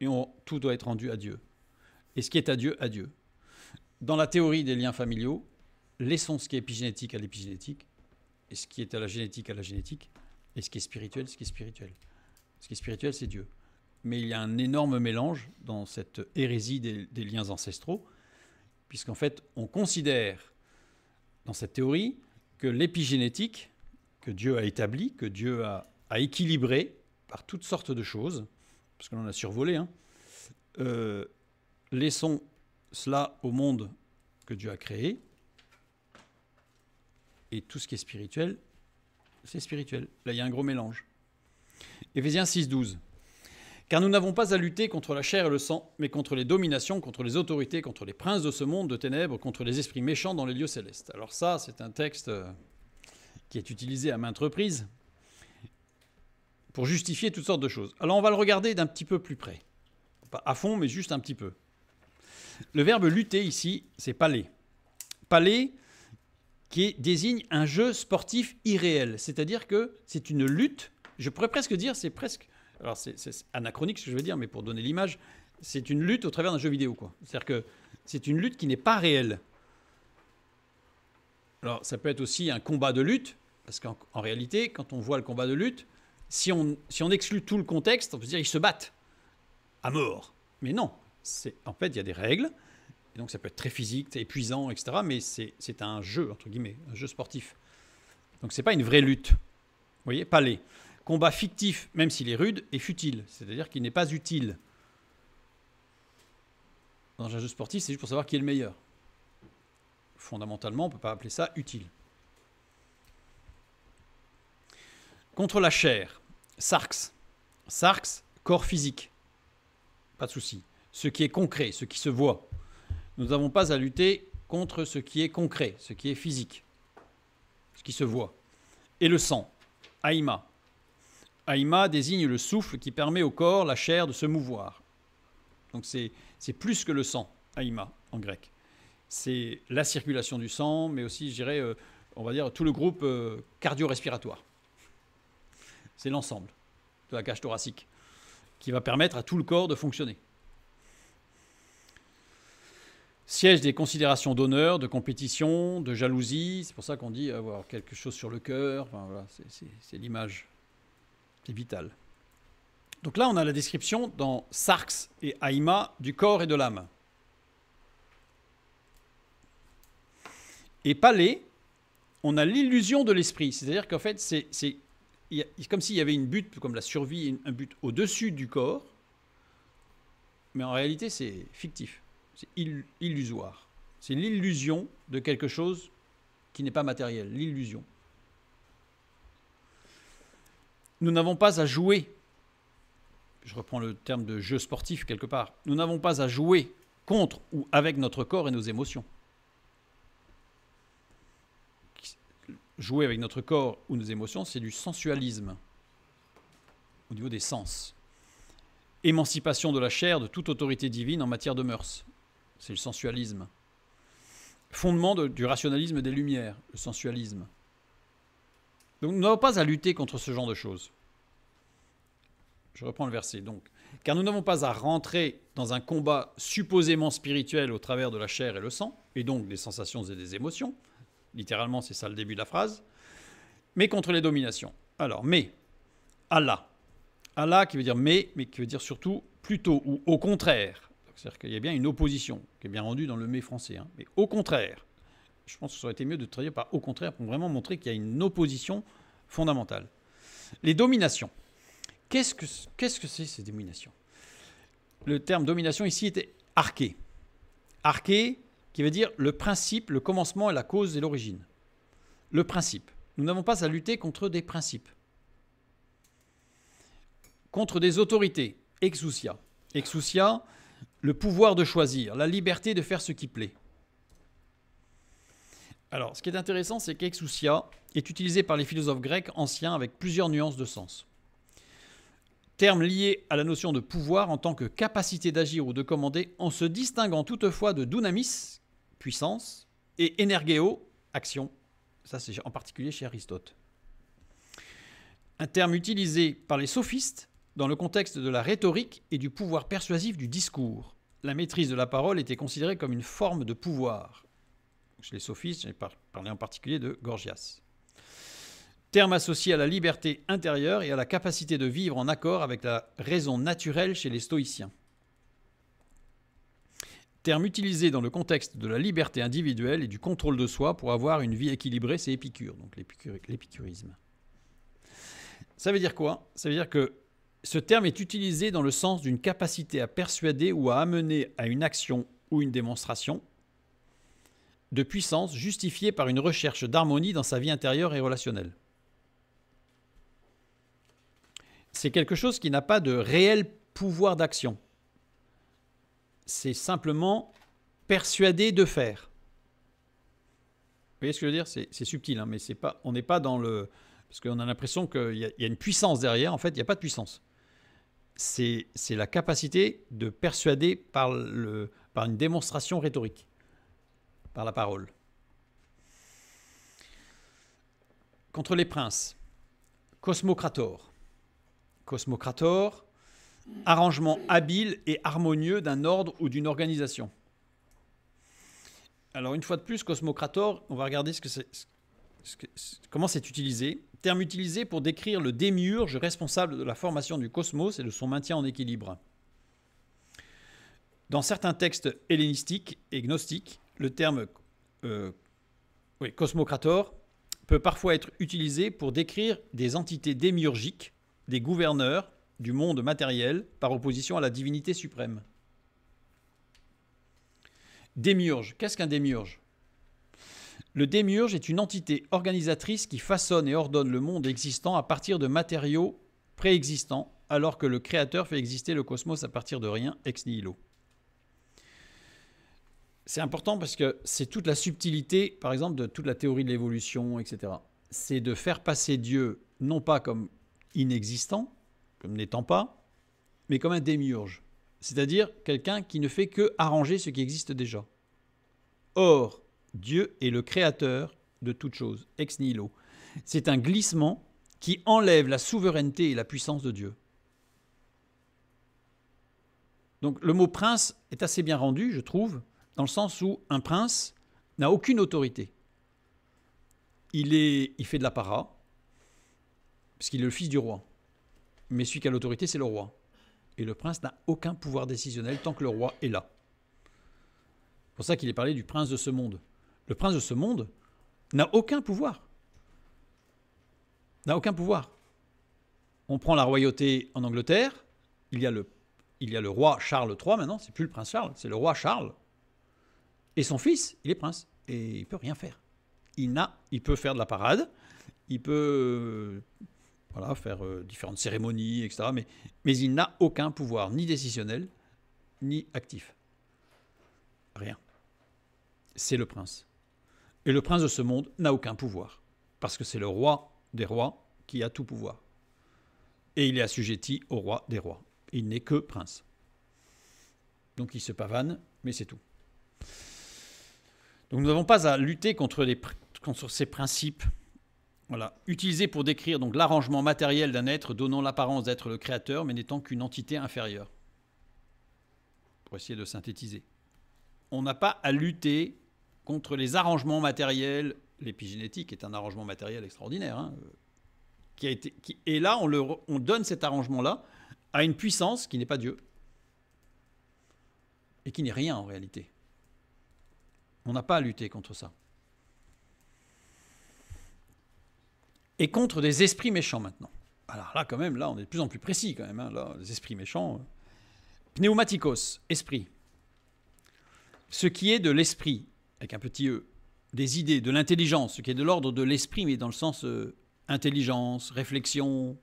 Et tout doit être rendu à Dieu. Et ce qui est à Dieu, à Dieu. Dans la théorie des liens familiaux, laissons ce qui est épigénétique à l'épigénétique, et ce qui est à la génétique à la génétique, et ce qui est spirituel, ce qui est spirituel. Ce qui est spirituel, c'est Dieu mais il y a un énorme mélange dans cette hérésie des, liens ancestraux, puisqu'en fait, on considère dans cette théorie que l'épigénétique que Dieu a établie, que Dieu a, équilibré par toutes sortes de choses, parce que l'on a survolé, hein, euh, laissons cela au monde que Dieu a créé, et tout ce qui est spirituel, c'est spirituel. Là, il y a un gros mélange. Éphésiens 6, 12. Car nous n'avons pas à lutter contre la chair et le sang, mais contre les dominations, contre les autorités, contre les princes de ce monde de ténèbres, contre les esprits méchants dans les lieux célestes. Alors ça, c'est un texte euh, qui est utilisé à maintes reprises pour justifier toutes sortes de choses. Alors on va le regarder d'un petit peu plus près. Pas à fond, mais juste un petit peu. Le verbe lutter ici, c'est paler. Paler qui désigne un jeu sportif irréel, c'est-à-dire que c'est une lutte, je pourrais presque dire c'est presque alors c'est anachronique ce que je veux dire, mais pour donner l'image, c'est une lutte au travers d'un jeu vidéo. C'est-à-dire que c'est une lutte qui n'est pas réelle. Alors ça peut être aussi un combat de lutte, parce qu'en réalité, quand on voit le combat de lutte, si on, si on exclut tout le contexte, on peut dire ils se battent à mort. Mais non, en fait, il y a des règles, et donc ça peut être très physique, épuisant, etc. Mais c'est un jeu, entre guillemets, un jeu sportif. Donc ce n'est pas une vraie lutte. Vous voyez, pas les combat fictif, même s'il est rude, est futile, c'est-à-dire qu'il n'est pas utile. Dans un jeu sportif, c'est juste pour savoir qui est le meilleur. Fondamentalement, on ne peut pas appeler ça utile. Contre la chair, Sarx. Sarx, corps physique. Pas de souci. Ce qui est concret, ce qui se voit. Nous n'avons pas à lutter contre ce qui est concret, ce qui est physique, ce qui se voit. Et le sang, Aïma, Aïma désigne le souffle qui permet au corps, la chair, de se mouvoir. Donc c'est, plus que le sang, Aïma, en grec. C'est la circulation du sang, mais aussi, je dirais, euh, on va dire, tout le groupe euh, cardio-respiratoire. C'est l'ensemble de la cage thoracique qui va permettre à tout le corps de fonctionner. Siège des considérations d'honneur, de compétition, de jalousie. C'est pour ça qu'on dit avoir quelque chose sur le cœur. voilà, c'est l'image vital. Donc là, on a la description dans Sarx et Aïma du corps et de l'âme. Et Palais, on a l'illusion de l'esprit. C'est-à-dire qu'en fait, c'est comme s'il y avait une butte, comme la survie, un but au-dessus du corps. Mais en réalité, c'est fictif. C'est illusoire. C'est l'illusion de quelque chose qui n'est pas matériel. L'illusion. Nous n'avons pas à jouer, je reprends le terme de jeu sportif quelque part, nous n'avons pas à jouer contre ou avec notre corps et nos émotions. Jouer avec notre corps ou nos émotions, c'est du sensualisme au niveau des sens. Émancipation de la chair de toute autorité divine en matière de mœurs, c'est le sensualisme. Fondement du rationalisme des Lumières, le sensualisme. Donc nous n'avons pas à lutter contre ce genre de choses. Je reprends le verset. Donc, car nous n'avons pas à rentrer dans un combat supposément spirituel au travers de la chair et le sang, et donc des sensations et des émotions. Littéralement, c'est ça le début de la phrase. Mais contre les dominations. Alors, mais Allah. Allah qui veut dire mais, mais qui veut dire surtout plutôt ou au contraire. C'est-à-dire qu'il y a bien une opposition qui est bien rendue dans le mais français. Hein. Mais au contraire, je pense que ça aurait été mieux de trahir par au contraire pour vraiment montrer qu'il y a une opposition fondamentale. Les dominations. Qu'est-ce que c'est -ce que ces dominations Le terme domination ici était arché. Arché qui veut dire le principe, le commencement, la cause et l'origine. Le principe. Nous n'avons pas à lutter contre des principes. Contre des autorités. Exousia. Exousia, le pouvoir de choisir, la liberté de faire ce qui plaît. Alors, ce qui est intéressant, c'est qu'exousia est utilisé par les philosophes grecs anciens avec plusieurs nuances de sens. Terme lié à la notion de pouvoir en tant que capacité d'agir ou de commander, en se distinguant toutefois de dunamis, puissance, et energeo, action. Ça, c'est en particulier chez Aristote. Un terme utilisé par les sophistes dans le contexte de la rhétorique et du pouvoir persuasif du discours. La maîtrise de la parole était considérée comme une forme de pouvoir. Chez les sophistes, j'ai parlé en particulier de Gorgias. Terme associé à la liberté intérieure et à la capacité de vivre en accord avec la raison naturelle chez les stoïciens. Terme utilisé dans le contexte de la liberté individuelle et du contrôle de soi pour avoir une vie équilibrée, c'est Épicure, donc l'épicurisme. Ça veut dire quoi Ça veut dire que ce terme est utilisé dans le sens d'une capacité à persuader ou à amener à une action ou une démonstration, de puissance justifiée par une recherche d'harmonie dans sa vie intérieure et relationnelle. C'est quelque chose qui n'a pas de réel pouvoir d'action. C'est simplement persuader de faire. Vous voyez ce que je veux dire C'est subtil, hein, mais on n'est pas dans le... Parce qu'on a l'impression qu'il y, a une puissance derrière, en fait, il n'y a pas de puissance. C'est la capacité de persuader par une démonstration rhétorique par la parole. Contre les princes, Cosmocrator. Cosmocrator, arrangement habile et harmonieux d'un ordre ou d'une organisation. Alors une fois de plus, Cosmocrator, on va regarder ce que c'est, comment c'est utilisé. Terme utilisé pour décrire le démiurge responsable de la formation du cosmos et de son maintien en équilibre. Dans certains textes hellénistiques et gnostiques, le terme euh, cosmocrator peut parfois être utilisé pour décrire des entités démiurgiques, des gouverneurs du monde matériel par opposition à la divinité suprême. Démiurge. Qu'est-ce qu'un démiurge Le démiurge est une entité organisatrice qui façonne et ordonne le monde existant à partir de matériaux préexistants, alors que le créateur fait exister le cosmos à partir de rien ex nihilo c'est important parce que c'est toute la subtilité, par exemple, de toute la théorie de l'évolution, etc. C'est de faire passer Dieu non pas comme inexistant, comme n'étant pas, mais comme un démiurge, c'est-à-dire quelqu'un qui ne fait que arranger ce qui existe déjà. Or, Dieu est le créateur de toute chose, ex nihilo. C'est un glissement qui enlève la souveraineté et la puissance de Dieu. Donc le mot prince est assez bien rendu, je trouve, dans le sens où un prince n'a aucune autorité. Il, est, il fait de la para, parce qu'il est le fils du roi. Mais celui qui a l'autorité, c'est le roi. Et le prince n'a aucun pouvoir décisionnel tant que le roi est là. C'est pour ça qu'il est parlé du prince de ce monde. Le prince de ce monde n'a aucun pouvoir. N'a aucun pouvoir. On prend la royauté en Angleterre, il y a le, il y a le roi Charles III maintenant, c'est plus le prince Charles, c'est le roi Charles. Et son fils, il est prince. Et il peut rien faire. Il, n'a, il peut faire de la parade, il peut euh, voilà, faire euh, différentes cérémonies, etc. Mais, mais il n'a aucun pouvoir, ni décisionnel, ni actif. Rien. C'est le prince. Et le prince de ce monde n'a aucun pouvoir, parce que c'est le roi des rois qui a tout pouvoir. Et il est assujetti au roi des rois. Il n'est que prince. Donc il se pavane, mais c'est tout. Donc nous n'avons pas à lutter contre, ces principes. Voilà. Utilisés pour décrire donc l'arrangement matériel d'un être donnant l'apparence d'être le créateur mais n'étant qu'une entité inférieure. Pour essayer de synthétiser. On n'a pas à lutter contre les arrangements matériels. L'épigénétique est un arrangement matériel extraordinaire. Hein, euh, qui a été, et là, on, le, on donne cet arrangement-là à une puissance qui n'est pas Dieu. Et qui n'est rien en réalité. On n'a pas à lutter contre ça. Et contre des esprits méchants maintenant. Alors là, quand même, là, on est de plus en plus précis quand même. Hein. les esprits méchants. Euh. Pneumaticos, esprit. Ce qui est de l'esprit, avec un petit e, des idées, de l'intelligence, ce qui est de l'ordre de l'esprit, mais dans le sens euh, intelligence, réflexion,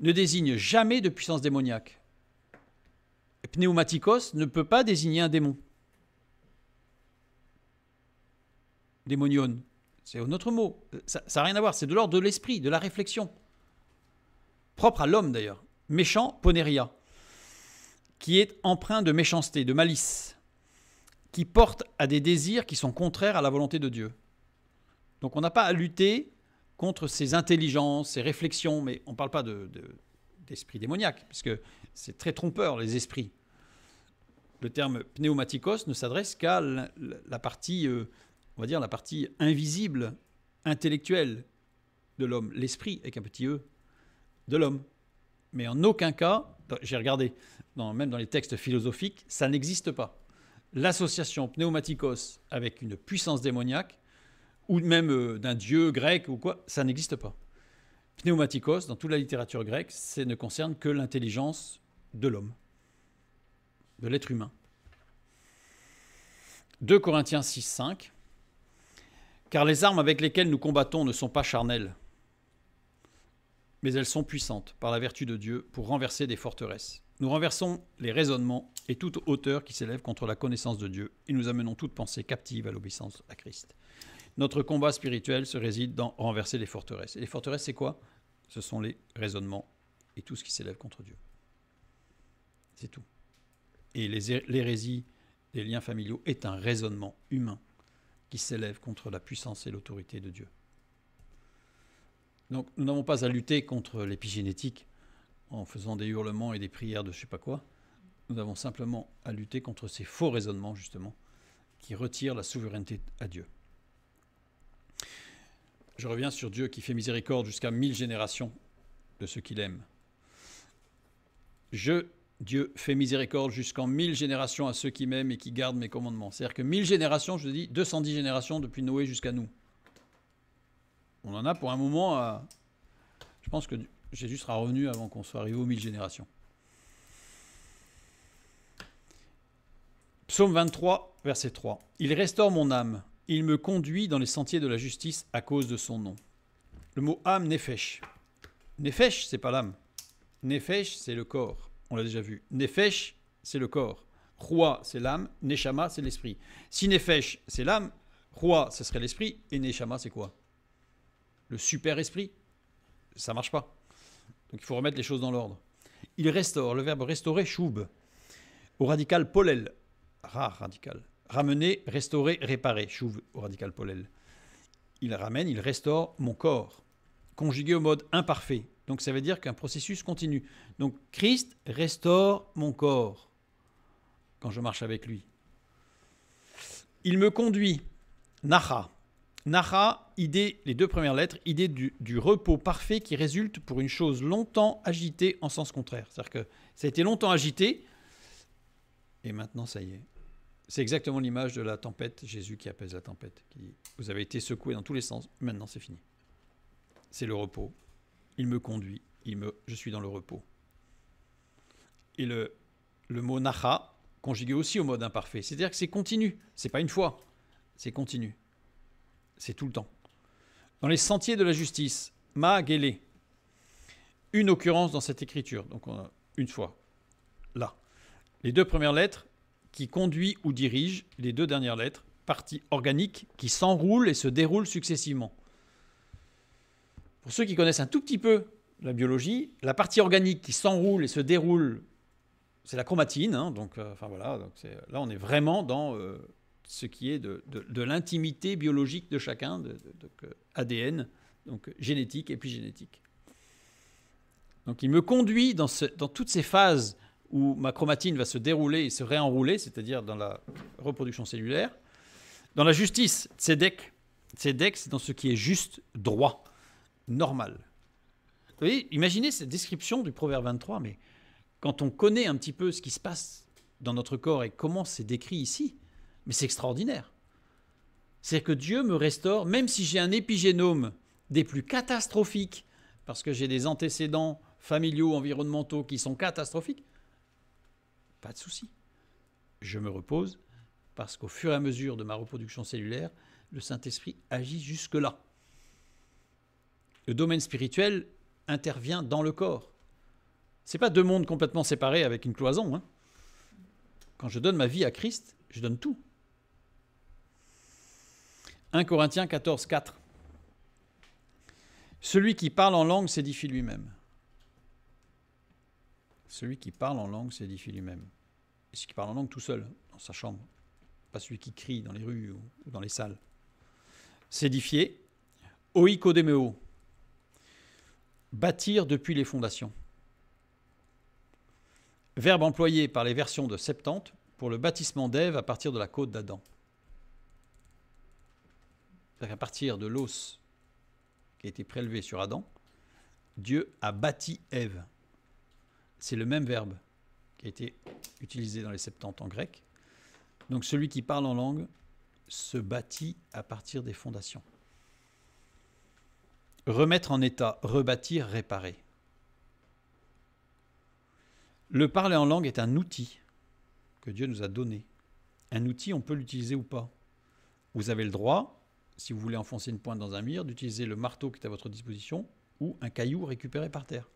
ne désigne jamais de puissance démoniaque. Pneumaticos ne peut pas désigner un démon. démonion. C'est un autre mot. Euh, ça n'a rien à voir. C'est de l'ordre de l'esprit, de la réflexion. Propre à l'homme d'ailleurs. Méchant, poneria. Qui est empreint de méchanceté, de malice. Qui porte à des désirs qui sont contraires à la volonté de Dieu. Donc on n'a pas à lutter contre ces intelligences, ces réflexions, mais on ne parle pas d'esprit de, démoniaque, puisque c'est très trompeur, les esprits. Le terme pneumatikos ne s'adresse qu'à la, partie euh, on va dire, la partie invisible, intellectuelle de l'homme, l'esprit, avec un petit e, de l'homme. Mais en aucun cas, j'ai regardé, même dans les textes philosophiques, ça n'existe pas. L'association pneumaticos avec une puissance démoniaque, ou même euh, d'un dieu grec ou quoi, ça n'existe pas. Pneumatikos, dans toute la littérature grecque, ça ne concerne que l'intelligence de l'homme, de l'être humain. 2 Corinthiens 6, 5. Car les armes avec lesquelles nous combattons ne sont pas charnelles, mais elles sont puissantes par la vertu de Dieu pour renverser des forteresses. Nous renversons les raisonnements et toute hauteur qui s'élève contre la connaissance de Dieu, et nous amenons toute pensée captive à l'obéissance à Christ. Notre combat spirituel se réside dans renverser les forteresses. Et les forteresses, c'est quoi Ce sont les raisonnements et tout ce qui s'élève contre Dieu. C'est tout. Et l'hérésie des liens familiaux est un raisonnement humain qui s'élève contre la puissance et l'autorité de Dieu. Donc nous n'avons pas à lutter contre l'épigénétique en faisant des hurlements et des prières de je sais pas quoi. Nous avons simplement à lutter contre ces faux raisonnements justement qui retirent la souveraineté à Dieu. Je reviens sur Dieu qui fait miséricorde jusqu'à mille générations de ceux qu'il aime. Je Dieu fait miséricorde jusqu'en mille générations à ceux qui m'aiment et qui gardent mes commandements. C'est-à-dire que mille générations, je dis 210 générations depuis Noé jusqu'à nous. On en a pour un moment à... Je pense que Jésus sera revenu avant qu'on soit arrivé aux mille générations. Psaume 23, verset 3. Il restaure mon âme, il me conduit dans les sentiers de la justice à cause de son nom. Le mot âme, nefesh. Nefesh, c'est pas l'âme. Nefesh, c'est le corps on l'a déjà vu. Nefesh, c'est le corps. Roi, c'est l'âme. Neshama, c'est l'esprit. Si Nefesh, c'est l'âme, Roi, ce serait l'esprit. Et Neshama, c'est quoi Le super-esprit. Ça marche pas. Donc il faut remettre les choses dans l'ordre. Il restaure, le verbe restaurer, choube. Au radical polel, rare radical, ramener, restaurer, réparer, Choube, au radical polel. Il ramène, il restaure mon corps. Conjugué au mode imparfait, donc ça veut dire qu'un processus continue. Donc Christ restaure mon corps quand je marche avec lui. Il me conduit. Naha. Naha, idée, les deux premières lettres, idée du, repos parfait qui résulte pour une chose longtemps agitée en sens contraire. C'est-à-dire que ça a été longtemps agité, et maintenant ça y est. C'est exactement l'image de la tempête, Jésus qui apaise la tempête, qui vous avez été secoué dans tous les sens, maintenant c'est fini. C'est le repos il me conduit, il me, je suis dans le repos. Et le, le mot nacha, conjugué aussi au mode imparfait, c'est-à-dire que c'est continu, c'est pas une fois, c'est continu, c'est tout le temps. Dans les sentiers de la justice, ma gélé, une occurrence dans cette écriture, donc euh, une fois, là. Les deux premières lettres qui conduit ou dirige, les deux dernières lettres, partie organique qui s'enroule et se déroule successivement. Pour ceux qui connaissent un tout petit peu la biologie, la partie organique qui s'enroule et se déroule, c'est la chromatine. Hein, donc, euh, enfin voilà, donc là on est vraiment dans euh, ce qui est de, l'intimité biologique de chacun, de, donc, euh, ADN, donc génétique, et génétique Donc il me conduit dans, dans toutes ces phases où ma chromatine va se dérouler et se réenrouler, c'est-à-dire dans la reproduction cellulaire. Dans la justice, tzedek, tzedek c'est dans ce qui est juste droit normal. Vous voyez, imaginez cette description du Proverbe 23, mais quand on connaît un petit peu ce qui se passe dans notre corps et comment c'est décrit ici, mais c'est extraordinaire. cest que Dieu me restaure, même si j'ai un épigénome des plus catastrophiques, parce que j'ai des antécédents familiaux, environnementaux qui sont catastrophiques, pas de souci. Je me repose parce qu'au fur et à mesure de ma reproduction cellulaire, le Saint-Esprit agit jusque-là. Le domaine spirituel intervient dans le corps. C'est pas deux mondes complètement séparés avec une cloison. Hein. Quand je donne ma vie à Christ, je donne tout. 1 Corinthiens 14, 4. Celui qui parle en langue s'édifie lui-même. Celui qui parle en langue s'édifie lui-même. Et celui qui parle en langue tout seul, dans sa chambre. Pas celui qui crie dans les rues ou dans les salles. S'édifier. Oikodemeo. Bâtir depuis les fondations. Verbe employé par les versions de Septante pour le bâtissement d'Ève à partir de la côte d'Adam. C'est-à-dire qu'à partir de l'os qui a été prélevé sur Adam, Dieu a bâti Ève. C'est le même verbe qui a été utilisé dans les Septante en grec. Donc celui qui parle en langue se bâtit à partir des fondations. Remettre en état, rebâtir, réparer. Le parler en langue est un outil que Dieu nous a donné. Un outil, on peut l'utiliser ou pas. Vous avez le droit, si vous voulez enfoncer une pointe dans un mire, d'utiliser le marteau qui est à votre disposition ou un caillou récupéré par terre.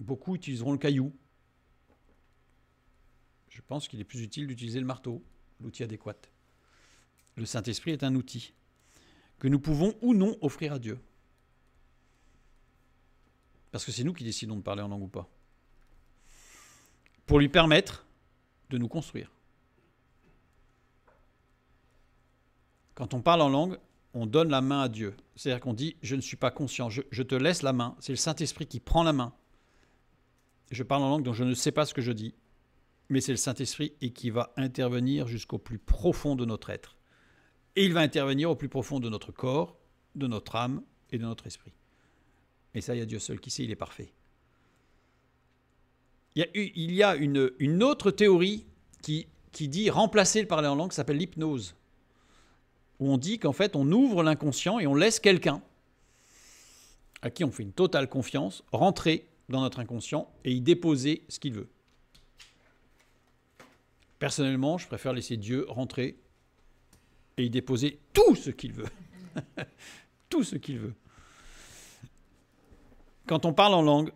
Beaucoup utiliseront le caillou. Je pense qu'il est plus utile d'utiliser le marteau, l'outil adéquat. Le Saint-Esprit est un outil que nous pouvons ou non offrir à Dieu. Parce que c'est nous qui décidons de parler en langue ou pas. Pour lui permettre de nous construire. Quand on parle en langue, on donne la main à Dieu. C'est-à-dire qu'on dit, je ne suis pas conscient, je, te laisse la main. C'est le Saint-Esprit qui prend la main. Je parle en langue dont je ne sais pas ce que je dis, mais c'est le Saint-Esprit et qui va intervenir jusqu'au plus profond de notre être. Et il va intervenir au plus profond de notre corps, de notre âme et de notre esprit. Et ça, il y a Dieu seul qui sait, il est parfait. Il y a, une, autre théorie qui, qui dit remplacer le parler en langue, s'appelle l'hypnose. Où on dit qu'en fait, on ouvre l'inconscient et on laisse quelqu'un à qui on fait une totale confiance rentrer dans notre inconscient et y déposer ce qu'il veut. Personnellement, je préfère laisser Dieu rentrer et y déposer tout ce qu'il veut. tout ce qu'il veut. Quand on parle en langue,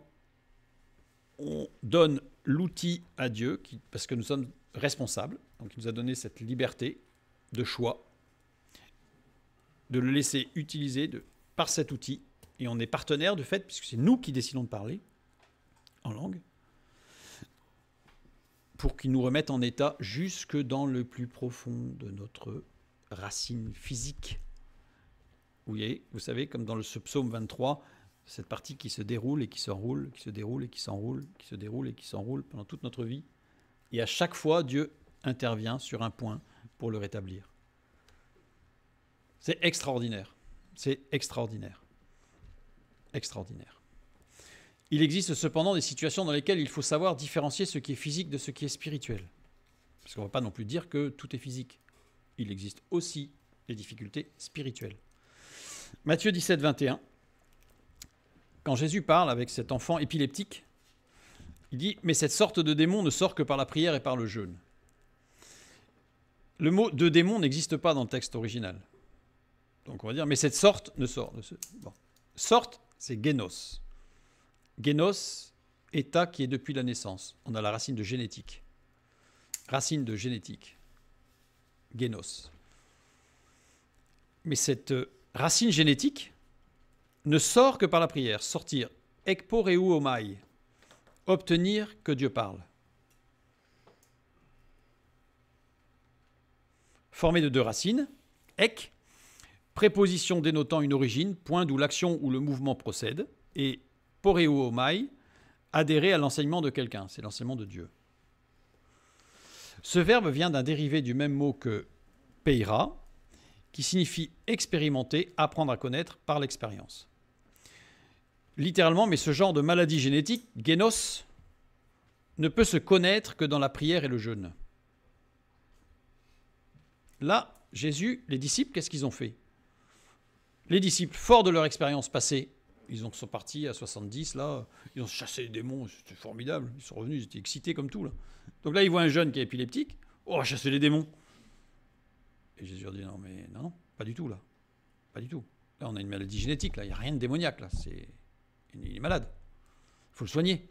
on donne l'outil à Dieu, parce que nous sommes responsables, donc il nous a donné cette liberté de choix, de le laisser utiliser par cet outil, et on est partenaire de fait, puisque c'est nous qui décidons de parler en langue, pour qu'il nous remette en état jusque dans le plus profond de notre racine physique Vous voyez, vous savez, comme dans le psaume 23, cette partie qui se déroule et qui s'enroule, qui se déroule et qui s'enroule, qui se déroule et qui s'enroule pendant toute notre vie. Et à chaque fois, Dieu intervient sur un point pour le rétablir. C'est extraordinaire. C'est extraordinaire. Extraordinaire. Il existe cependant des situations dans lesquelles il faut savoir différencier ce qui est physique de ce qui est spirituel. Parce qu'on ne va pas non plus dire que tout est physique il existe aussi les difficultés spirituelles. Matthieu 17, 21. Quand Jésus parle avec cet enfant épileptique, il dit Mais cette sorte de démon ne sort que par la prière et par le jeûne. Le mot de démon n'existe pas dans le texte original. Donc on va dire Mais cette sorte ne sort. Sorte, c'est genos. Genos, état qui est depuis la naissance. On a la racine de génétique. Racine de génétique genos. Mais cette euh, racine génétique ne sort que par la prière. Sortir ek omai. Obtenir que Dieu parle. Formé de deux racines, ek, préposition dénotant une origine, point d'où l'action ou le mouvement procède, et poreo omai, adhérer à l'enseignement de quelqu'un, c'est l'enseignement de Dieu. Ce verbe vient d'un dérivé du même mot que peira », qui signifie expérimenter, apprendre à connaître par l'expérience. Littéralement, mais ce genre de maladie génétique, genos, ne peut se connaître que dans la prière et le jeûne. Là, Jésus, les disciples, qu'est-ce qu'ils ont fait Les disciples, forts de leur expérience passée, ils sont partis à 70, là, ils ont chassé les démons, c'était formidable, ils sont revenus, ils étaient excités comme tout, là. Donc là, il voient un jeune qui est épileptique. Oh, chasser les démons. Et Jésus leur dit non, mais non, non, pas du tout là. Pas du tout. Là, on a une maladie génétique, là, il n'y a rien de démoniaque, là. C'est... Il est malade. Il faut le soigner.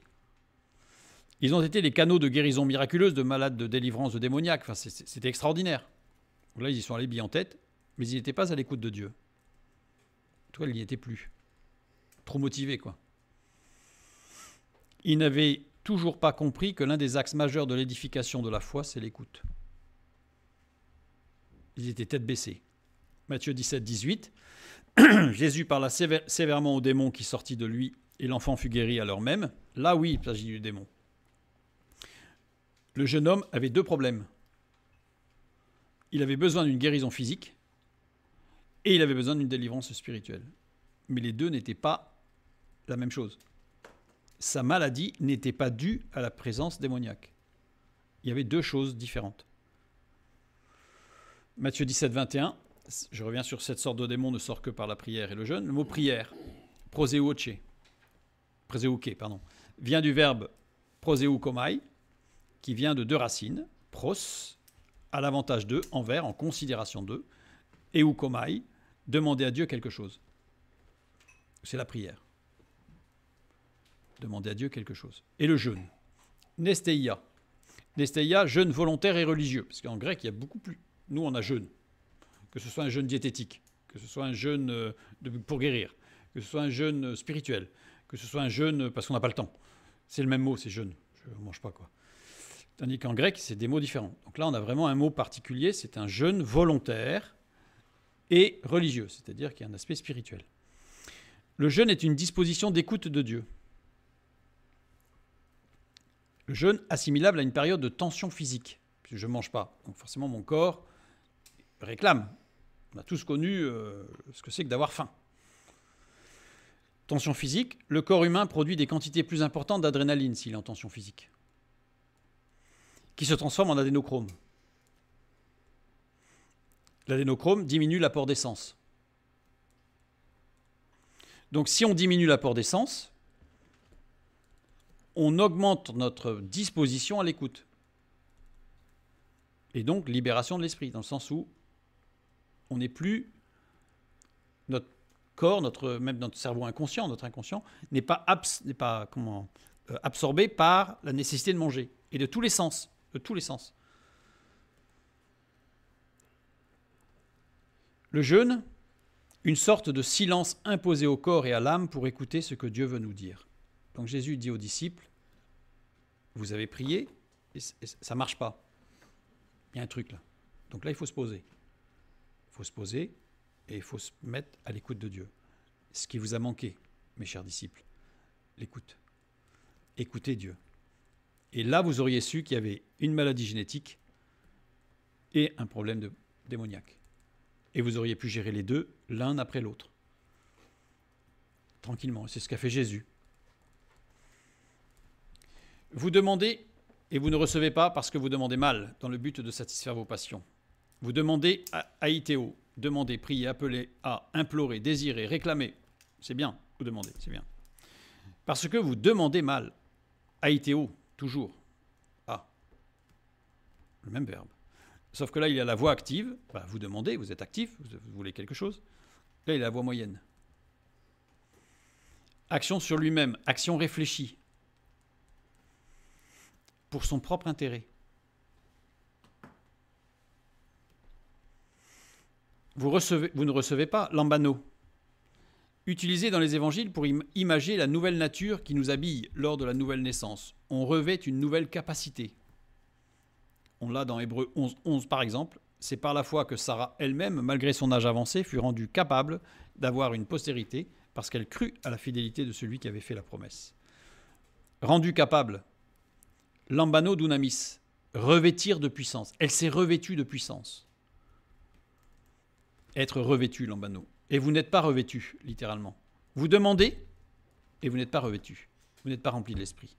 Ils ont été les canaux de guérison miraculeuse de malades de délivrance de démoniaques. Enfin, c'était extraordinaire. là, ils y sont allés bien en tête, mais ils n'étaient pas à l'écoute de Dieu. Toi, tout ils n'y étaient plus. Trop motivés, quoi. Ils n'avaient toujours pas compris que l'un des axes majeurs de l'édification de la foi, c'est l'écoute. Ils étaient tête baissée. Matthieu 17, 18. Jésus parla sévèrement au démon qui sortit de lui, et l'enfant fut guéri à l'heure même. Là, oui, il s'agit du démon. Le jeune homme avait deux problèmes. Il avait besoin d'une guérison physique et il avait besoin d'une délivrance spirituelle. Mais les deux n'étaient pas la même chose sa maladie n'était pas due à la présence démoniaque. Il y avait deux choses différentes. Matthieu 17, 21, je reviens sur cette sorte de démon ne sort que par la prière et le jeûne. Le mot prière, proséouche, pardon, vient du verbe proséoukomai, qui vient de deux racines, pros, à l'avantage de, envers, en considération d'eux, et oukomai, demander à Dieu quelque chose. C'est la prière demander à Dieu quelque chose. Et le jeûne. Nesteia. Nesteia, jeûne volontaire et religieux. Parce qu'en grec, il y a beaucoup plus. Nous, on a jeûne. Que ce soit un jeûne diététique, que ce soit un jeûne euh, pour guérir, que ce soit un jeûne euh, spirituel, que ce soit un jeûne euh, parce qu'on n'a pas le temps. C'est le même mot, c'est jeûne. Je ne mange pas, quoi. Tandis qu'en grec, c'est des mots différents. Donc là, on a vraiment un mot particulier, c'est un jeûne volontaire et religieux, c'est-à-dire qu'il y a un aspect spirituel. Le jeûne est une disposition d'écoute de Dieu jeûne assimilable à une période de tension physique, puisque je ne mange pas. Donc forcément, mon corps réclame. On a tous connu euh, ce que c'est que d'avoir faim. Tension physique, le corps humain produit des quantités plus importantes d'adrénaline s'il est en tension physique, qui se transforme en adénochrome. L'adénochrome diminue l'apport d'essence. Donc si on diminue l'apport d'essence, on augmente notre disposition à l'écoute. Et donc libération de l'esprit, dans le sens où on n'est plus, notre corps, notre, même notre cerveau inconscient, notre inconscient, n'est pas, pas comment, euh, absorbé par la nécessité de manger, et de tous les sens, de tous les sens. Le jeûne, une sorte de silence imposé au corps et à l'âme pour écouter ce que Dieu veut nous dire. Donc Jésus dit aux disciples, vous avez prié, ça ne marche pas. Il y a un truc là. Donc là, il faut se poser. Il faut se poser et il faut se mettre à l'écoute de Dieu. Ce qui vous a manqué, mes chers disciples, l'écoute. Écoutez Dieu. Et là, vous auriez su qu'il y avait une maladie génétique et un problème démoniaque. Et vous auriez pu gérer les deux l'un après l'autre. Tranquillement. C'est ce qu'a fait Jésus. Vous demandez et vous ne recevez pas parce que vous demandez mal, dans le but de satisfaire vos passions. Vous demandez à Aïtéo, demandez, priez, appelez, à implorer, désirer, réclamer. C'est bien, vous demandez, c'est bien. Parce que vous demandez mal. Aïtéo, toujours. A, Le même verbe. Sauf que là, il y a la voix active. Bah, vous demandez, vous êtes actif, vous voulez quelque chose. Là, il y a la voix moyenne. Action sur lui-même, action réfléchie pour son propre intérêt. Vous, recevez, vous ne recevez pas l'ambano, utilisé dans les évangiles pour imager la nouvelle nature qui nous habille lors de la nouvelle naissance. On revêt une nouvelle capacité. On l'a dans Hébreu 11, 11 par exemple. C'est par la foi que Sarah elle-même, malgré son âge avancé, fut rendue capable d'avoir une postérité parce qu'elle crut à la fidélité de celui qui avait fait la promesse. Rendue capable, Lambano Dunamis, revêtir de puissance. Elle s'est revêtue de puissance. Être revêtu, Lambano. Et vous n'êtes pas revêtu, littéralement. Vous demandez et vous n'êtes pas revêtu. Vous n'êtes pas rempli de l'esprit.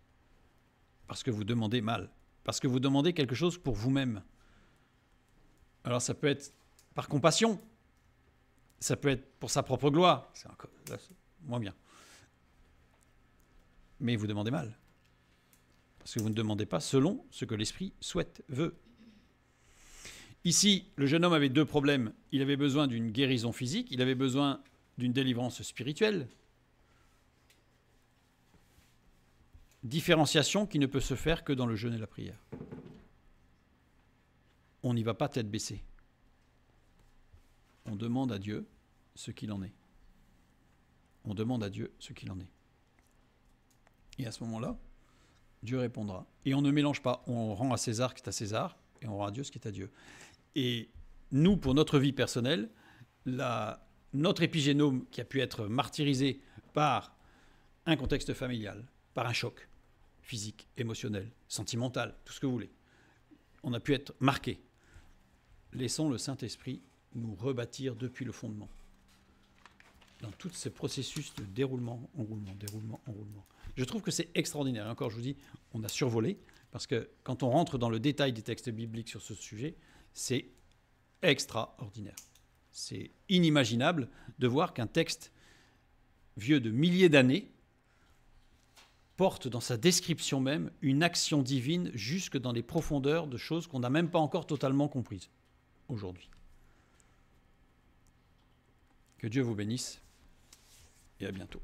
Parce que vous demandez mal. Parce que vous demandez quelque chose pour vous-même. Alors ça peut être par compassion. Ça peut être pour sa propre gloire. C'est moins bien. Mais vous demandez mal. Parce que vous ne demandez pas selon ce que l'esprit souhaite, veut. Ici, le jeune homme avait deux problèmes. Il avait besoin d'une guérison physique, il avait besoin d'une délivrance spirituelle. Différenciation qui ne peut se faire que dans le jeûne et la prière. On n'y va pas tête baissée. On demande à Dieu ce qu'il en est. On demande à Dieu ce qu'il en est. Et à ce moment-là, Dieu répondra. Et on ne mélange pas, on rend à César ce qui est à César, et on rend à Dieu ce qui est à Dieu. Et nous, pour notre vie personnelle, notre épigénome qui a pu être martyrisé par un contexte familial, par un choc physique, émotionnel, sentimental, tout ce que vous voulez, on a pu être marqué. Laissons le Saint-Esprit nous rebâtir depuis le fondement dans tout ce processus de déroulement, enroulement, déroulement, enroulement. Je trouve que c'est extraordinaire. Encore, je vous dis, on a survolé, parce que quand on rentre dans le détail des textes bibliques sur ce sujet, c'est extraordinaire. C'est inimaginable de voir qu'un texte vieux de milliers d'années porte dans sa description même une action divine jusque dans les profondeurs de choses qu'on n'a même pas encore totalement comprises aujourd'hui. Que Dieu vous bénisse et à bientôt.